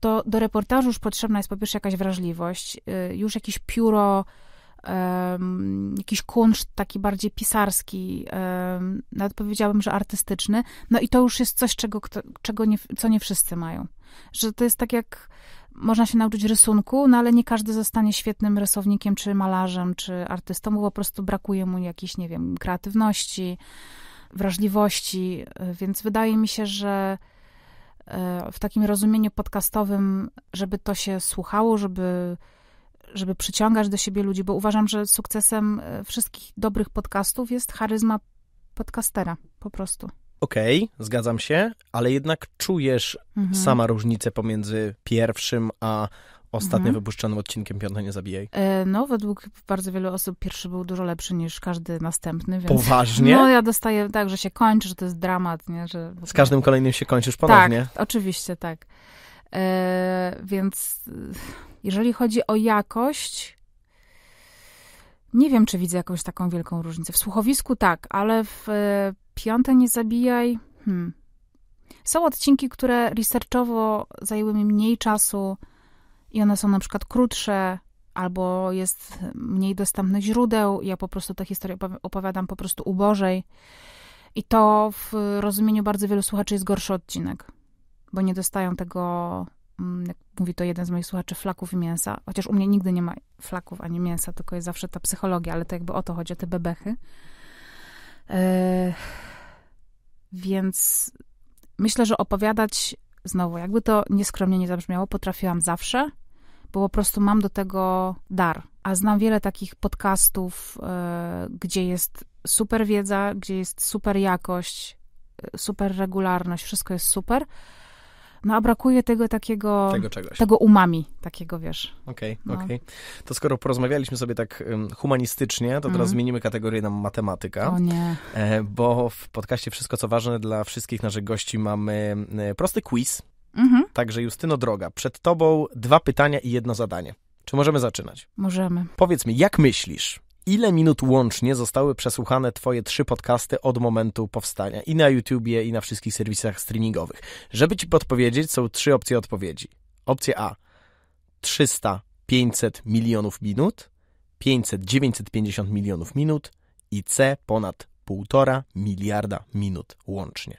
to do reportażu już potrzebna jest po pierwsze jakaś wrażliwość, y, już jakieś pióro jakiś kunszt taki bardziej pisarski, nawet powiedziałabym, że artystyczny. No i to już jest coś, czego, czego nie, co nie wszyscy mają. Że to jest tak jak można się nauczyć rysunku, no ale nie każdy zostanie świetnym rysownikiem, czy malarzem, czy artystą, bo po prostu brakuje mu jakiejś, nie wiem, kreatywności, wrażliwości. E, więc wydaje mi się, że e, w takim rozumieniu podcastowym, żeby to się słuchało, żeby żeby przyciągać do siebie ludzi, bo uważam, że sukcesem e, wszystkich dobrych podcastów jest charyzma podcastera, po prostu. Okej, okay, zgadzam się, ale jednak czujesz mhm. sama różnicę pomiędzy pierwszym a ostatnio mhm. wypuszczonym odcinkiem Piąta Nie Zabijaj? E, no, według bardzo wielu osób pierwszy był dużo lepszy niż każdy następny. Więc, Poważnie? No, ja dostaję tak, że się kończy, że to jest dramat, nie? Że Z każdym kolejnym się kończysz ponownie? Tak, oczywiście, tak. E, więc jeżeli chodzi o jakość, nie wiem, czy widzę jakąś taką wielką różnicę. W słuchowisku tak, ale w y, piąte nie zabijaj. Hmm. Są odcinki, które researchowo zajęły mi mniej czasu i one są na przykład krótsze, albo jest mniej dostępnych źródeł. Ja po prostu tę historię opowiadam po prostu ubożej. I to w rozumieniu bardzo wielu słuchaczy jest gorszy odcinek, bo nie dostają tego Mm, jak mówi to jeden z moich słuchaczy, flaków i mięsa. Chociaż u mnie nigdy nie ma flaków ani mięsa, tylko jest zawsze ta psychologia, ale to jakby o to chodzi, o te bebechy. Yy, więc myślę, że opowiadać znowu, jakby to nieskromnie nie zabrzmiało, potrafiłam zawsze, bo po prostu mam do tego dar. A znam wiele takich podcastów, yy, gdzie jest super wiedza, gdzie jest super jakość, yy, super regularność, wszystko jest super no a brakuje tego takiego, tego, czegoś. tego umami, takiego wiesz. Okej, okay, no. okej. Okay. To skoro porozmawialiśmy sobie tak um, humanistycznie, to mm teraz mhm. zmienimy kategorię na matematyka. O nie. E, bo w podcaście Wszystko co ważne dla wszystkich naszych gości mamy y, prosty quiz. Mm -hmm. Także Justyno Droga, przed tobą dwa pytania i jedno zadanie. Czy możemy zaczynać? Możemy. Powiedz mi, jak myślisz, ile minut łącznie zostały przesłuchane Twoje trzy podcasty od momentu powstania i na YouTubie, i na wszystkich serwisach streamingowych. Żeby Ci podpowiedzieć, są trzy opcje odpowiedzi. Opcja A 300, 500 milionów minut, 500, 950 milionów minut i C ponad 1,5 miliarda minut łącznie.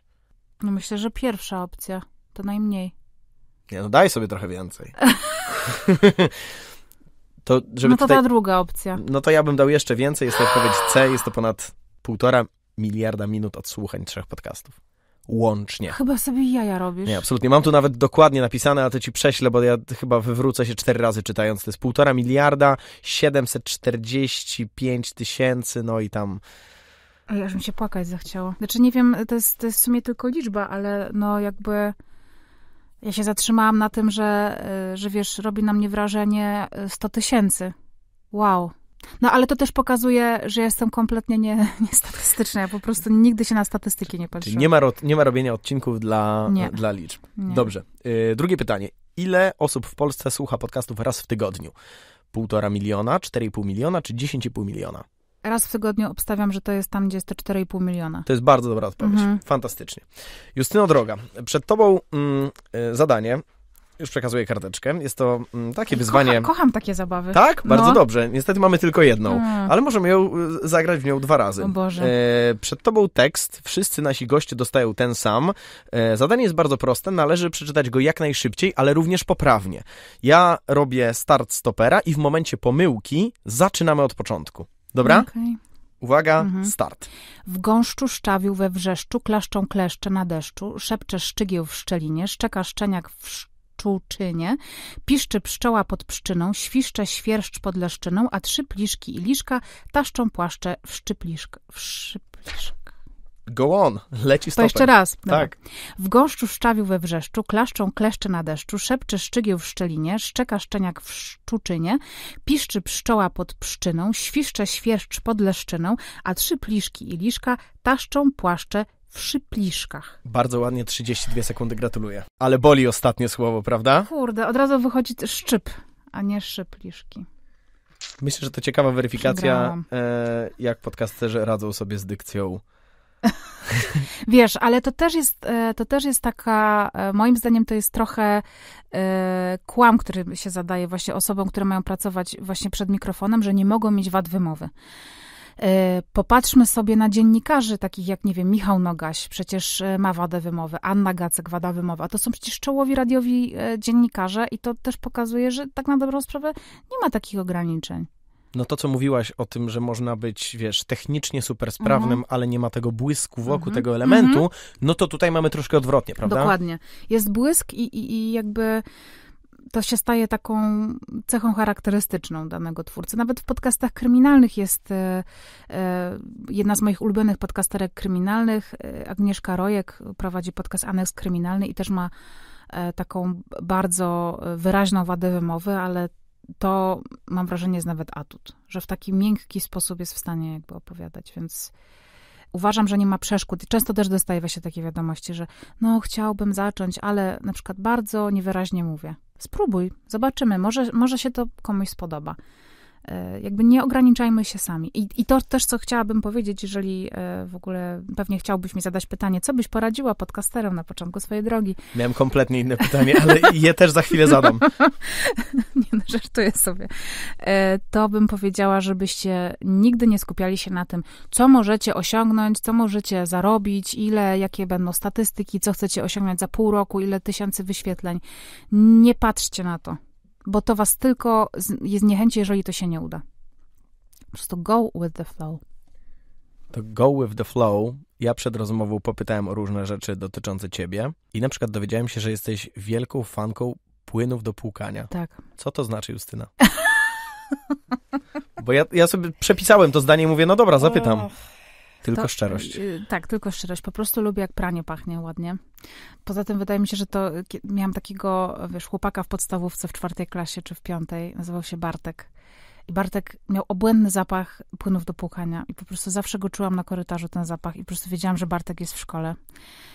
No myślę, że pierwsza opcja to najmniej. Nie, no daj sobie trochę więcej. To, żeby no to tutaj, ta druga opcja. No to ja bym dał jeszcze więcej, jest to odpowiedź C, jest to ponad półtora miliarda minut odsłuchań trzech podcastów. Łącznie. Chyba sobie jaja robisz. Nie, absolutnie. Mam tu nawet dokładnie napisane, ale to ci prześlę, bo ja chyba wywrócę się cztery razy czytając. To jest półtora miliarda 745 tysięcy, no i tam... Ej, aż mi się płakać zachciało. Znaczy nie wiem, to jest, to jest w sumie tylko liczba, ale no jakby... Ja się zatrzymałam na tym, że, y, że wiesz, robi na mnie wrażenie 100 y, tysięcy. Wow. No ale to też pokazuje, że jestem kompletnie nie, Nie ja po prostu nigdy się na statystyki nie patrzę. Nie ma, nie ma robienia odcinków dla, nie. dla liczb. Nie. Dobrze. Y, drugie pytanie. Ile osób w Polsce słucha podcastów raz w tygodniu? Półtora miliona, 4,5 miliona czy 10,5 miliona? Raz w tygodniu obstawiam, że to jest tam, gdzie jest te 4,5 miliona. To jest bardzo dobra odpowiedź. Mhm. Fantastycznie. Justyno Droga, przed tobą mm, y, zadanie. Już przekazuję karteczkę. Jest to mm, takie I wyzwanie. Kocha, kocham takie zabawy. Tak, bardzo no. dobrze. Niestety mamy tylko jedną, mm. ale możemy ją y, zagrać w nią dwa razy. O Boże. E, przed tobą tekst. Wszyscy nasi goście dostają ten sam. E, zadanie jest bardzo proste. Należy przeczytać go jak najszybciej, ale również poprawnie. Ja robię start stopera i w momencie pomyłki zaczynamy od początku. Dobra? Okay. Uwaga, mhm. start. W gąszczu szczawił we wrzeszczu, klaszczą kleszcze na deszczu, szepcze szczygieł w szczelinie, szczeka szczeniak w szczuczynie, piszczy pszczoła pod pszczyną, świszcze świerszcz pod leszczyną, a trzy pliszki i liszka taszczą płaszcze w szczypliszk. W szczypliszk. Go on, leci stopem. To jeszcze raz. Tak. W gąszczu szczawił we wrzeszczu, klaszczą kleszcze na deszczu, szepcze szczygieł w szczelinie, szczeka szczeniak w szczuczynie, piszczy pszczoła pod pszczyną, świszcze świerszcz pod leszczyną, a trzy pliszki i liszka taszczą płaszcze w szypliszkach. Bardzo ładnie, 32 sekundy, gratuluję. Ale boli ostatnie słowo, prawda? Kurde, od razu wychodzi szczyp, a nie szypliszki. Myślę, że to ciekawa weryfikacja, e, jak podcasterzy radzą sobie z dykcją Wiesz, ale to też jest, e, to też jest taka, e, moim zdaniem to jest trochę e, kłam, który się zadaje właśnie osobom, które mają pracować właśnie przed mikrofonem, że nie mogą mieć wad wymowy. Popatrzmy sobie na dziennikarzy takich jak, nie wiem, Michał Nogaś, przecież ma wadę wymowy, Anna Gacek, wada wymowa. To są przecież czołowi radiowi dziennikarze i to też pokazuje, że tak na dobrą sprawę nie ma takich ograniczeń. No to, co mówiłaś o tym, że można być, wiesz, technicznie super sprawnym, mm -hmm. ale nie ma tego błysku wokół mm -hmm. tego elementu, mm -hmm. no to tutaj mamy troszkę odwrotnie, prawda? Dokładnie. Jest błysk i, i, i jakby to się staje taką cechą charakterystyczną danego twórcy. Nawet w podcastach kryminalnych jest e, e jedna z moich ulubionych podcasterek kryminalnych, e, Agnieszka Rojek, prowadzi podcast Aneks Kryminalny i też ma e, taką bardzo wyraźną wadę wymowy, ale to mam wrażenie jest nawet atut, że w taki miękki sposób jest w stanie jakby opowiadać, więc uważam, że nie ma przeszkód. I często też dostaję właśnie takie wiadomości, że no chciałbym zacząć, ale na przykład bardzo niewyraźnie mówię. Spróbuj, zobaczymy, może, może się to komuś spodoba. E, jakby nie ograniczajmy się sami. I, I, to też, co chciałabym powiedzieć, jeżeli e, w ogóle pewnie chciałbyś mi zadać pytanie, co byś poradziła podcasterom na początku swojej drogi? Miałem kompletnie inne pytanie, ale je też za chwilę zadam. nie no, żartuję sobie. E, to bym powiedziała, żebyście nigdy nie skupiali się na tym, co możecie osiągnąć, co możecie zarobić, ile, jakie będą statystyki, co chcecie osiągnąć za pół roku, ile tysięcy wyświetleń. Nie patrzcie na to bo to was tylko jest niechęci, jeżeli to się nie uda. Po prostu go with the flow. To go with the flow. Ja przed rozmową popytałem o różne rzeczy dotyczące ciebie i na przykład dowiedziałem się, że jesteś wielką fanką płynów do płukania. Tak. Co to znaczy, Justyna? Bo ja, ja sobie przepisałem to zdanie i mówię, no dobra, zapytam. Tylko to, szczerość. Y, tak, tylko szczerość. Po prostu lubię, jak pranie pachnie ładnie. Poza tym wydaje mi się, że to y, miałam takiego, wiesz, chłopaka w podstawówce w czwartej klasie czy w piątej, nazywał się Bartek. I Bartek miał obłędny zapach płynów do płukania. I po prostu zawsze go czułam na korytarzu, ten zapach. I po prostu wiedziałam, że Bartek jest w szkole.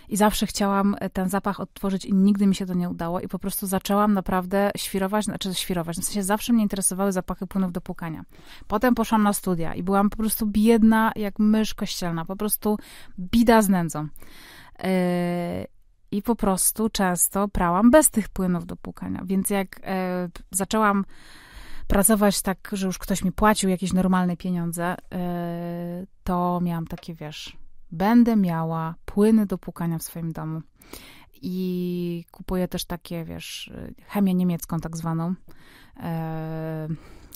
I zawsze chciałam e, ten zapach odtworzyć i nigdy mi się to nie udało. I po prostu zaczęłam naprawdę świrować, znaczy świrować. W sensie zawsze mnie interesowały zapachy płynów do płukania. Potem poszłam na studia i byłam po prostu biedna jak mysz kościelna. Po prostu bida z nędzą. Yy, i po prostu często prałam bez tych płynów do płukania. Więc jak e, zaczęłam pracować tak, że już ktoś mi płacił jakieś normalne pieniądze, e, to miałam takie, wiesz, będę miała płyny do płukania w swoim domu. I kupuję też takie, wiesz, e, chemię niemiecką tak zwaną. E,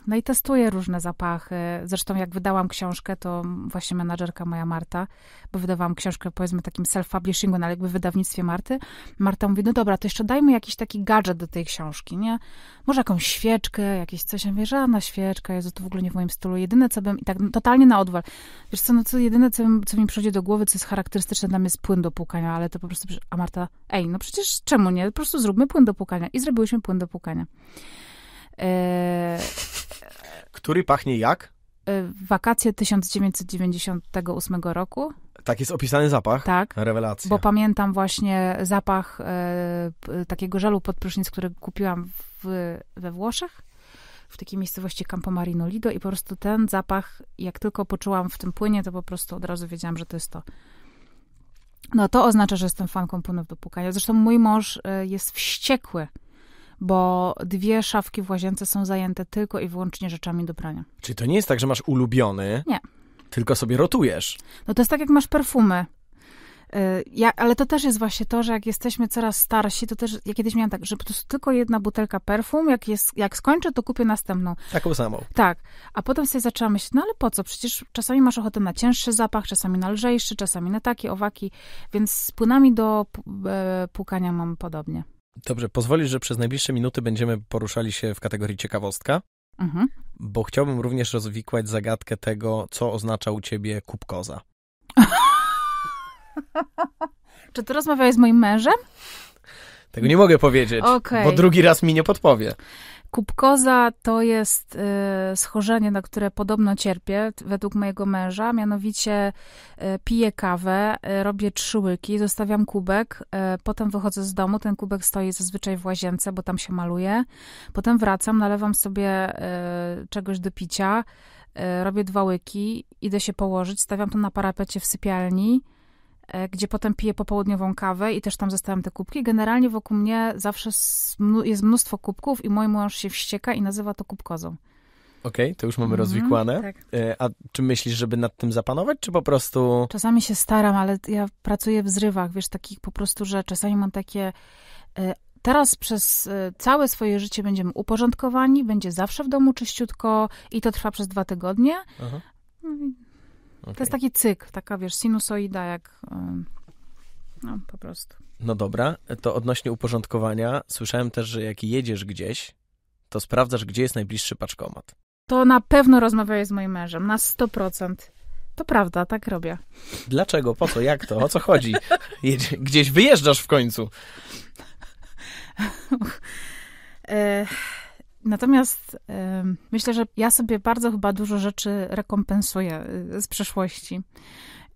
no i testuję różne zapachy. Zresztą jak wydałam książkę, to właśnie menadżerka moja Marta, bo wydawałam książkę powiedzmy takim self-publishingu, no ale jakby w wydawnictwie Marty. Marta mówi, no dobra, to jeszcze dajmy jakiś taki gadżet do tej książki, nie? Może jakąś świeczkę, jakieś coś. Ja mówię, żadna świeczka, Jezu, to w ogóle nie w moim stylu. Jedyne, co bym, i tak no, totalnie na odwal. Wiesz co, no co, jedyne, co, co mi przychodzi do głowy, co jest charakterystyczne dla mnie, jest płyn do płukania, ale to po prostu, a Marta, ej, no przecież czemu nie? Po prostu zróbmy płyn do płukania. I zrobiłyśmy płyn do płukania. Yy, który pachnie jak? Y, wakacje 1998 roku. Tak jest opisany zapach? Tak. Rewelacja. Bo pamiętam właśnie zapach e, takiego żelu pod prysznic, który kupiłam w, we Włoszech, w takiej miejscowości Campo Marino Lido i po prostu ten zapach, jak tylko poczułam w tym płynie, to po prostu od razu wiedziałam, że to jest to. No to oznacza, że jestem fanką płynów do płukania. Zresztą mój mąż e, jest wściekły bo dwie szafki w łazience są zajęte tylko i wyłącznie rzeczami do prania. Czyli to nie jest tak, że masz ulubiony? Nie. Tylko sobie rotujesz. No to jest tak, jak masz perfumy. Y, ja, ale to też jest właśnie to, że jak jesteśmy coraz starsi, to też ja kiedyś miałam tak, że po prostu tylko jedna butelka perfum, jak, jest, jak skończę, to kupię następną. Taką samą. Tak. A potem sobie zaczęłam myśleć, no ale po co? Przecież czasami masz ochotę na cięższy zapach, czasami na lżejszy, czasami na takie, owaki. Więc z płynami do e, płukania mam podobnie. Dobrze, pozwolisz, że przez najbliższe minuty będziemy poruszali się w kategorii ciekawostka, mhm. bo chciałbym również rozwikłać zagadkę tego, co oznacza u ciebie kubkoza. Czy ty rozmawiałeś z moim mężem? Tego nie mogę powiedzieć, okay. bo drugi raz mi nie podpowie. Kubkoza to jest y, schorzenie, na które podobno cierpię, według mojego męża. Mianowicie y, piję kawę, y, robię trzy łyki, zostawiam kubek, potem wychodzę z domu, ten kubek stoi zazwyczaj w łazience, bo tam się maluje. Potem wracam, nalewam sobie czegoś do picia, robię dwa łyki, idę się położyć, stawiam to na parapecie w sypialni E, gdzie potem piję popołudniową kawę i też tam zostawiam te kubki. Generalnie wokół mnie zawsze jest mnóstwo kubków i mój mąż się wścieka i nazywa to kubkozą. Okej, okay, to już mamy mm, rozwikłane. Tak. E, a czy myślisz, żeby nad tym zapanować, czy po prostu... Czasami się staram, ale ja pracuję w zrywach, wiesz, takich po prostu, że czasami mam takie... E, teraz przez całe swoje życie będziemy uporządkowani, będzie zawsze w domu czyściutko i to trwa przez dwa tygodnie. Aha. No Okay. To jest taki cykl, taka wiesz, sinusoida, jak no po prostu. No dobra, to odnośnie uporządkowania, słyszałem też, że jak jedziesz gdzieś, to sprawdzasz, gdzie jest najbliższy paczkomat. To na pewno rozmawiałeś z moim mężem, na 100%. To prawda, tak robię. Dlaczego? Po co? Jak to? O co chodzi? Jedzie, gdzieś wyjeżdżasz w końcu. E, Natomiast y, myślę, że ja sobie bardzo chyba dużo rzeczy rekompensuję y, z przeszłości.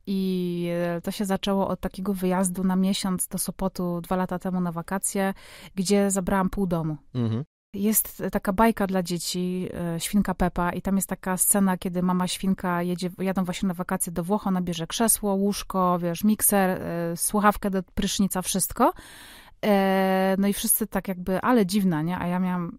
I e, to się zaczęło od takiego wyjazdu na miesiąc do Sopotu dwa lata temu na wakacje, gdzie zabrałam pół domu. Mhm. Jest taka bajka dla dzieci, e, Świnka Pepa, i tam jest taka scena, kiedy mama świnka jedzie, jadą właśnie na wakacje do Włoch, ona bierze krzesło, łóżko, wiesz, mikser, e, słuchawkę do prysznica, wszystko. No i wszyscy tak jakby, ale dziwna, nie? A ja miałam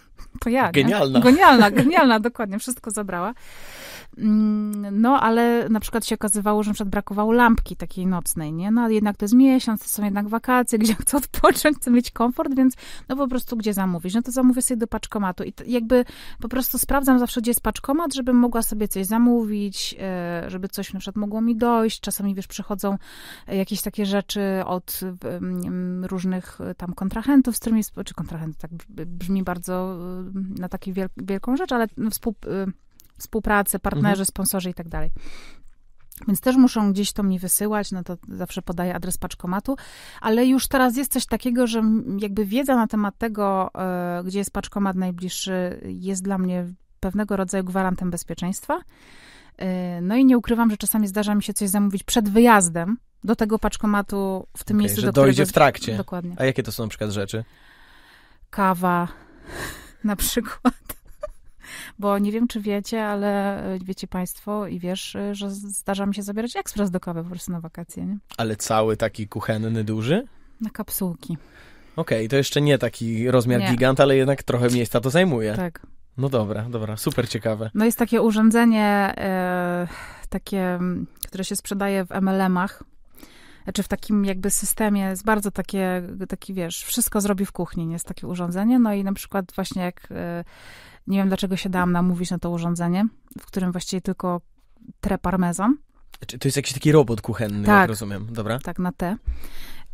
To ja. Genialna. Nie? Genialna, genialna, dokładnie, wszystko zabrała. Mm, no, ale na przykład się okazywało, że na przykład brakowało lampki takiej nocnej, nie? No, jednak to jest miesiąc, to są jednak wakacje, gdzie chcę odpocząć, chcę mieć komfort, więc no po prostu gdzie zamówić? No to zamówię sobie do paczkomatu i jakby po prostu sprawdzam zawsze, gdzie jest paczkomat, żebym mogła sobie coś zamówić, e, żeby coś na przykład mogło mi dojść. Czasami, wiesz, przychodzą e, jakieś takie rzeczy od różnych e, tam kontrahentów, z którymi, czy kontrahent, tak brzmi bardzo na taką wielką rzecz, ale współ, y, współpracę, partnerzy, mhm. sponsorzy i tak dalej. Więc też muszą gdzieś to mi wysyłać, no to zawsze podaję adres paczkomatu, ale już teraz jest coś takiego, że jakby wiedza na temat tego, e, gdzie jest paczkomat najbliższy, jest dla mnie pewnego rodzaju gwarantem bezpieczeństwa. E, no i nie ukrywam, że czasami zdarza mi się coś zamówić przed wyjazdem do tego paczkomatu w tym okay, miejscu, że do dojdzie którego... w trakcie. Dokładnie. A jakie to są na przykład rzeczy? Kawa, na przykład. Bo nie wiem, czy wiecie, ale e, wiecie Państwo i wiesz, e, że zdarza mi się zabierać ekspres do kawy po prostu na wakacje. Nie? Ale cały taki kuchenny, duży? Na kapsułki. Okej, okay, to jeszcze nie taki rozmiar nie. gigant, ale jednak trochę miejsca to zajmuje. Tak. No dobra, dobra, super ciekawe. No jest takie urządzenie, e, takie, które się sprzedaje w MLM-ach czy znaczy w takim jakby systemie jest bardzo takie, taki wiesz, wszystko zrobi w kuchni, nie jest takie urządzenie. No i na przykład właśnie jak, e, nie wiem dlaczego się dałam namówić na to urządzenie, w którym właściwie tylko tre parmezan. To jest jakiś taki robot kuchenny, tak, jak rozumiem, dobra? Tak, na te.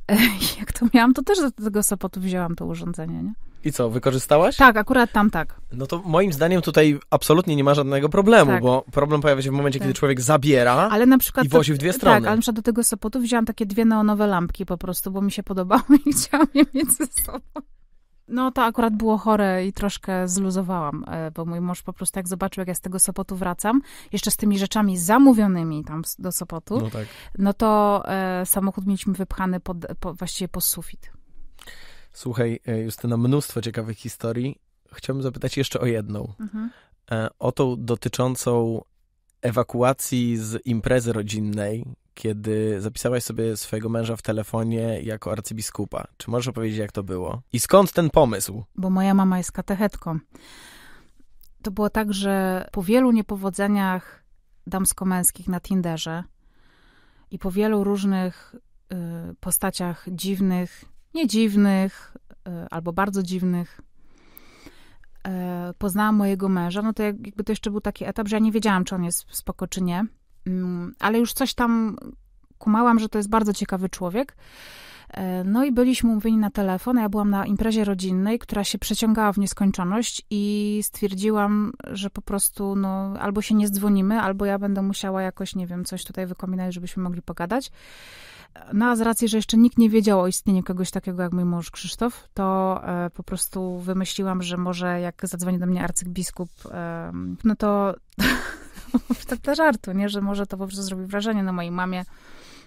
E, jak to miałam, to też do tego Sopotu wzięłam to urządzenie, nie? I co, wykorzystałaś? Tak, akurat tam tak. No to moim zdaniem tutaj absolutnie nie ma żadnego problemu, tak. bo problem pojawia się w momencie, tak. kiedy człowiek zabiera ale na przykład i wozi w dwie tak, strony. Tak, ale na przykład do tego Sopotu wzięłam takie dwie neonowe lampki po prostu, bo mi się podobały i chciałam je mieć ze sobą. No to akurat było chore i troszkę zluzowałam, e, bo mój mąż po prostu jak zobaczył, jak ja z tego Sopotu wracam, jeszcze z tymi rzeczami zamówionymi tam do Sopotu, no, tak. no to e, samochód mieliśmy wypchany pod, po, właściwie po sufit. Słuchaj, e, Justyna, mnóstwo ciekawych historii. Chciałbym zapytać jeszcze o jedną. Mhm. E, o tą dotyczącą ewakuacji z imprezy rodzinnej, kiedy zapisałaś sobie swojego męża w telefonie jako arcybiskupa. Czy możesz opowiedzieć, jak to było? I skąd ten pomysł? Bo moja mama jest katechetką. To było tak, że po wielu niepowodzeniach damsko-męskich na Tinderze i po wielu różnych y, postaciach dziwnych, niedziwnych e, albo bardzo dziwnych. E, poznałam mojego męża, no to jakby to jeszcze był taki etap, że ja nie wiedziałam, czy on jest spoko, czy nie. Mm, ale już coś tam kumałam, że to jest bardzo ciekawy człowiek. E, no i byliśmy umówieni na telefon. Ja byłam na imprezie rodzinnej, która się przeciągała w nieskończoność i stwierdziłam, że po prostu no, albo się nie zdzwonimy, albo ja będę musiała jakoś, nie wiem, coś tutaj wykominać, żebyśmy mogli pogadać. No a z racji, że jeszcze nikt nie wiedział o istnieniu kogoś takiego jak mój mąż Krzysztof, to e, po prostu wymyśliłam, że może jak zadzwoni do mnie arcybiskup, e, no to tak żartu, nie? że może to po prostu zrobi wrażenie na mojej mamie,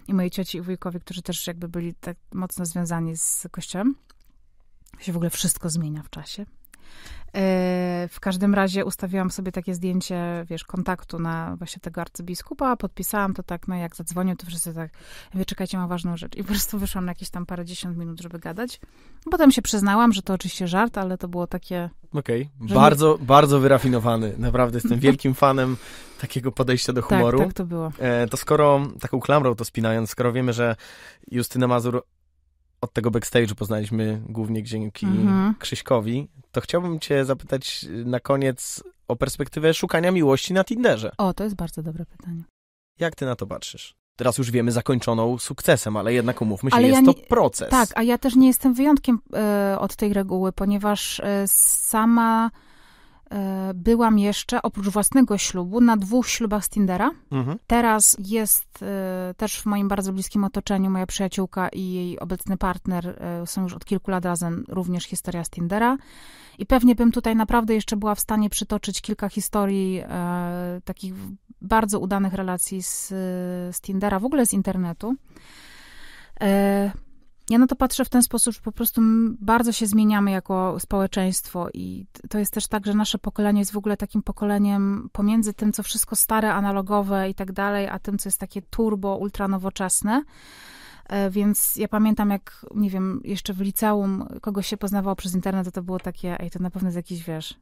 i mojej cioci i wujkowie, którzy też jakby byli tak mocno związani z kościołem, się w ogóle wszystko zmienia w czasie. E, w każdym razie ustawiłam sobie takie zdjęcie, wiesz, kontaktu na właśnie tego arcybiskupa, podpisałam to tak, no jak zadzwonił, to wszyscy tak, wie, czekajcie, mam ważną rzecz. I po prostu wyszłam na jakieś tam parędziesiąt minut, żeby gadać. Potem się przyznałam, że to oczywiście żart, ale to było takie... Okej, okay. bardzo, nie... bardzo wyrafinowany. Naprawdę jestem wielkim fanem takiego podejścia do tak, humoru. Tak, tak to było. E, to skoro taką klamrą to spinając, skoro wiemy, że Justyna Mazur od tego backstage'u poznaliśmy głównie dzięki mhm. Krzyśkowi, to chciałbym cię zapytać na koniec o perspektywę szukania miłości na Tinderze. O, to jest bardzo dobre pytanie. Jak ty na to patrzysz? Teraz już wiemy zakończoną sukcesem, ale jednak umówmy się, ale jest ja nie, to proces. Tak, a ja też nie jestem wyjątkiem y, od tej reguły, ponieważ y, sama E, byłam jeszcze oprócz własnego ślubu na dwóch ślubach z Tindera. Mhm. Teraz jest e, też w moim bardzo bliskim otoczeniu moja przyjaciółka i jej obecny partner e, są już od kilku lat razem, również historia z Tindera. I pewnie bym tutaj naprawdę jeszcze była w stanie przytoczyć kilka historii takich bardzo udanych relacji z, z Tindera, w ogóle z internetu. Ja na to patrzę w ten sposób, że po prostu bardzo się zmieniamy jako społeczeństwo i to jest też tak, że nasze pokolenie jest w ogóle takim pokoleniem pomiędzy tym, co wszystko stare, analogowe i tak dalej, a tym, co jest takie turbo, ultranowoczesne. E, więc ja pamiętam, jak, nie wiem, jeszcze w liceum kogoś się poznawało przez internet, to, to było takie, ej, to na pewno jest jakiś, wiesz,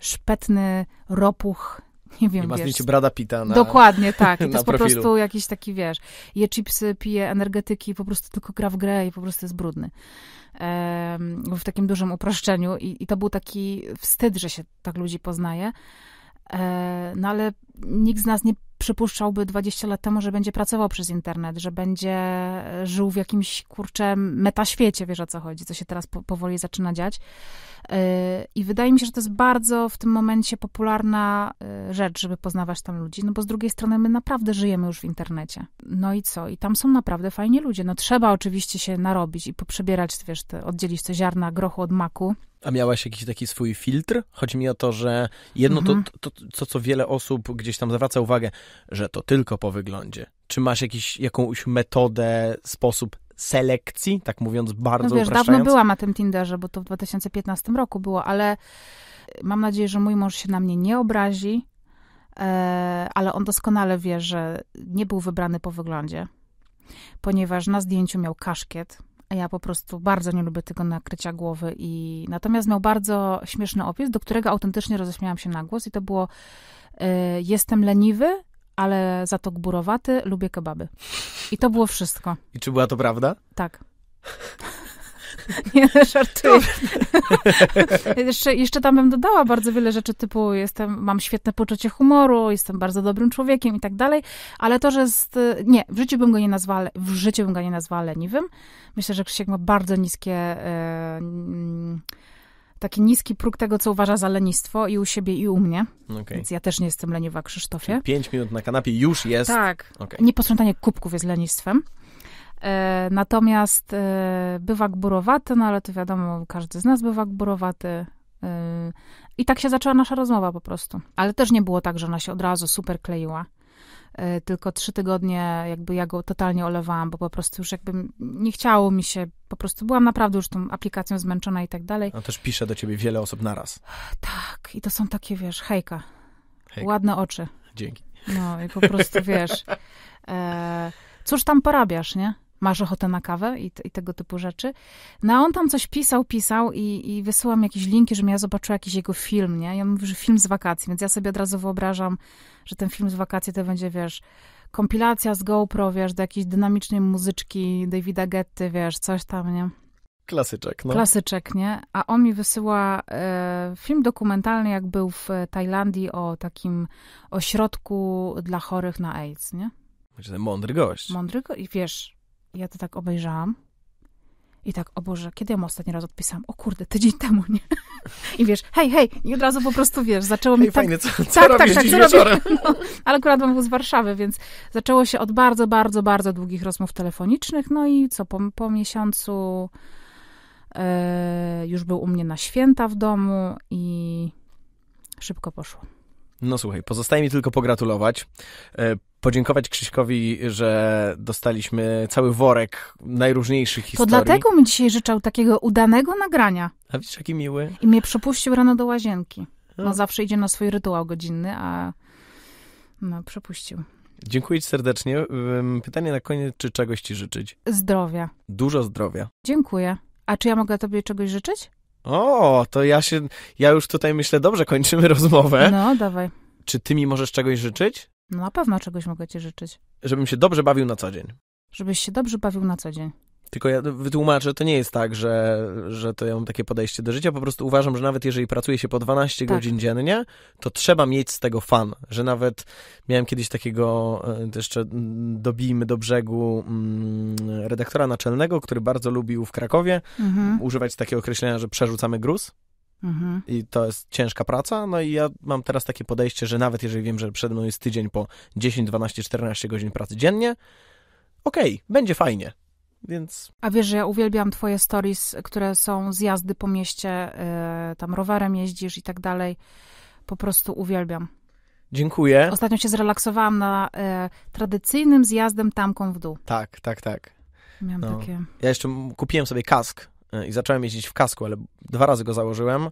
szpetny ropuch nie wiem, nie ma wiesz, zdjęcie Brada Pita na Dokładnie, tak. I to jest profilu. po prostu jakiś taki, wiesz, je chipsy, pije energetyki, po prostu tylko gra w grę i po prostu jest brudny. w takim dużym uproszczeniu I, i to był taki wstyd, że się tak ludzi poznaje. E, no ale nikt z nas nie przypuszczałby 20 lat temu, że będzie pracował przez internet, że będzie e, żył w jakimś kurczę metaświecie, wiesz o co chodzi, co się teraz po, powoli zaczyna dziać. I wydaje mi się, że to jest bardzo w tym momencie popularna e, rzecz, żeby poznawać tam ludzi, no bo z drugiej strony my naprawdę żyjemy już w internecie. No i co? I tam są naprawdę fajni ludzie. No trzeba oczywiście się narobić i poprzebierać, wiesz, te, oddzielić te ziarna grochu od maku. A miałaś jakiś taki swój filtr? Chodzi mi o to, że jedno mhm. to, to, to, co wiele osób gdzieś tam zwraca uwagę, że to tylko po wyglądzie. Czy masz jakiś, jakąś metodę, sposób, selekcji, tak mówiąc bardzo no wiesz, dawno byłam na tym Tinderze, bo to w 2015 roku było, ale mam nadzieję, że mój mąż się na mnie nie obrazi, e, ale on doskonale wie, że nie był wybrany po wyglądzie, ponieważ na zdjęciu miał kaszkiet, a ja po prostu bardzo nie lubię tego nakrycia głowy i natomiast miał bardzo śmieszny opis, do którego autentycznie roześmiałam się na głos i to było e, jestem leniwy, ale za to gburowaty, lubię kebaby. I to było wszystko. I czy była to prawda? Tak. Nie, żartuję. jeszcze, jeszcze tam bym dodała bardzo wiele rzeczy typu jestem, mam świetne poczucie humoru, jestem bardzo dobrym człowiekiem i tak dalej, ale to, że jest, nie, w życiu bym go nie nazwała, w życiu bym go nie nazwała leniwym. Myślę, że Krzysiek ma bardzo niskie... Yy, taki niski próg tego, co uważa za lenistwo i u siebie, i u mnie. Okay. Więc ja też nie jestem leniwa, Krzysztofie. Czyli pięć minut na kanapie już jest. Tak. Okay. Nieposprzątanie kubków jest lenistwem. E, natomiast e, bywa no ale to wiadomo, każdy z nas bywa gburowaty. E, I tak się zaczęła nasza rozmowa po prostu. Ale też nie było tak, że ona się od razu super kleiła. Y, tylko trzy tygodnie jakby ja go totalnie olewałam, bo po prostu już jakby nie chciało mi się, po prostu byłam naprawdę już tą aplikacją zmęczona i tak dalej. On no też pisze do ciebie wiele osób naraz. Tak, i to są takie, wiesz, hejka. hejka. Ładne oczy. Dzięki. No i po prostu, wiesz, e, cóż tam porabiasz, nie? masz ochotę na kawę i, i, tego typu rzeczy. No a on tam coś pisał, pisał i, i wysyłam jakieś linki, żebym ja zobaczyła jakiś jego film, nie? I on mówi, że film z wakacji, więc ja sobie od razu wyobrażam, że ten film z wakacji to będzie, wiesz, kompilacja z GoPro, wiesz, do jakiejś dynamicznej muzyczki Davida Getty, wiesz, coś tam, nie? Klasyczek, no. Klasyczek, nie? A on mi wysyła e, film dokumentalny, jak był w Tajlandii o takim ośrodku dla chorych na AIDS, nie? Mądry gość. Mądry gość. I wiesz, ja to tak obejrzałam i tak, o Boże, kiedy ja mu ostatni raz odpisałam? O kurde, tydzień temu, nie? I wiesz, hej, hej, i od razu po prostu, wiesz, zaczęło hej, mi tak... Fajnie, co, co tak, tak, tak, co robię? No, ale akurat mam był z Warszawy, więc zaczęło się od bardzo, bardzo, bardzo długich rozmów telefonicznych, no i co, po, po miesiącu e, już był u mnie na święta w domu i szybko poszło. No słuchaj, pozostaje mi tylko pogratulować. E, podziękować Krzyśkowi, że dostaliśmy cały worek najróżniejszych historii. To dlatego mi dzisiaj życzał takiego udanego nagrania. A widzisz, jaki miły. I mnie przepuścił rano do łazienki. No, no zawsze idzie na swój rytuał godzinny, a no, przepuścił. Dziękuję ci serdecznie. Pytanie na koniec, czy czegoś ci życzyć? Zdrowia. Dużo zdrowia. Dziękuję. A czy ja mogę tobie czegoś życzyć? O, to ja się, ja już tutaj myślę, dobrze kończymy rozmowę. No, dawaj. Czy ty mi możesz czegoś życzyć? No na pewno czegoś mogę ci życzyć. Żebym się dobrze bawił na co dzień. Żebyś się dobrze bawił na co dzień. Tylko ja wytłumaczę, to nie jest tak, że, że to ja mam takie podejście do życia. Po prostu uważam, że nawet jeżeli pracuję się po 12 tak. godzin dziennie, to trzeba mieć z tego fan. Że nawet miałem kiedyś takiego, e, jeszcze mm, dobijmy do brzegu, mm, redaktora naczelnego, który bardzo lubił w Krakowie mhm. używać takiego określenia, że przerzucamy gruz. Mhm. I to jest ciężka praca. No i ja mam teraz takie podejście, że nawet jeżeli wiem, że przed mną jest tydzień po 10, 12, 14 godzin pracy dziennie, okej, okay, będzie fajnie. Więc... A wiesz, że ja uwielbiam twoje stories, które są z jazdy po mieście, yy, tam rowerem jeździsz i tak dalej. Po prostu uwielbiam. Dziękuję. Ostatnio się zrelaksowałam na y, tradycyjnym zjazdem tamką w dół. Tak, tak, tak. Miałam no. takie. Ja jeszcze kupiłem sobie kask E, i zacząłem jeździć w kasku, ale dwa razy go założyłem,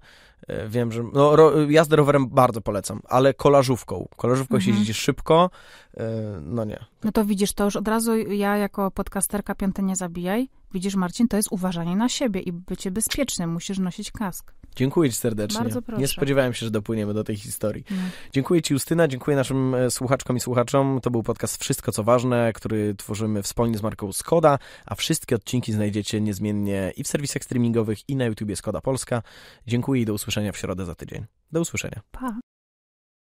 E, wiem, że no, ro, jazdę rowerem bardzo polecam, ale kolażówką. Kolażówką mhm. się jeździ szybko, e, no nie. No to widzisz, to już od razu ja jako podcasterka piąte nie zabijaj. Widzisz, Marcin, to jest uważanie na siebie i bycie bezpiecznym. Musisz nosić kask. Dziękuję Ci serdecznie. Bardzo proszę. Nie spodziewałem się, że dopłyniemy do tej historii. No. Dziękuję Ci, Justyna, dziękuję naszym e, słuchaczkom i słuchaczom. To był podcast Wszystko Co Ważne, który tworzymy wspólnie z marką Skoda, a wszystkie odcinki znajdziecie niezmiennie i w serwisach streamingowych, i na YouTubie Skoda Polska. Dziękuję i do usłyszenia usłyszenia w środę za tydzień. Do usłyszenia. Pa.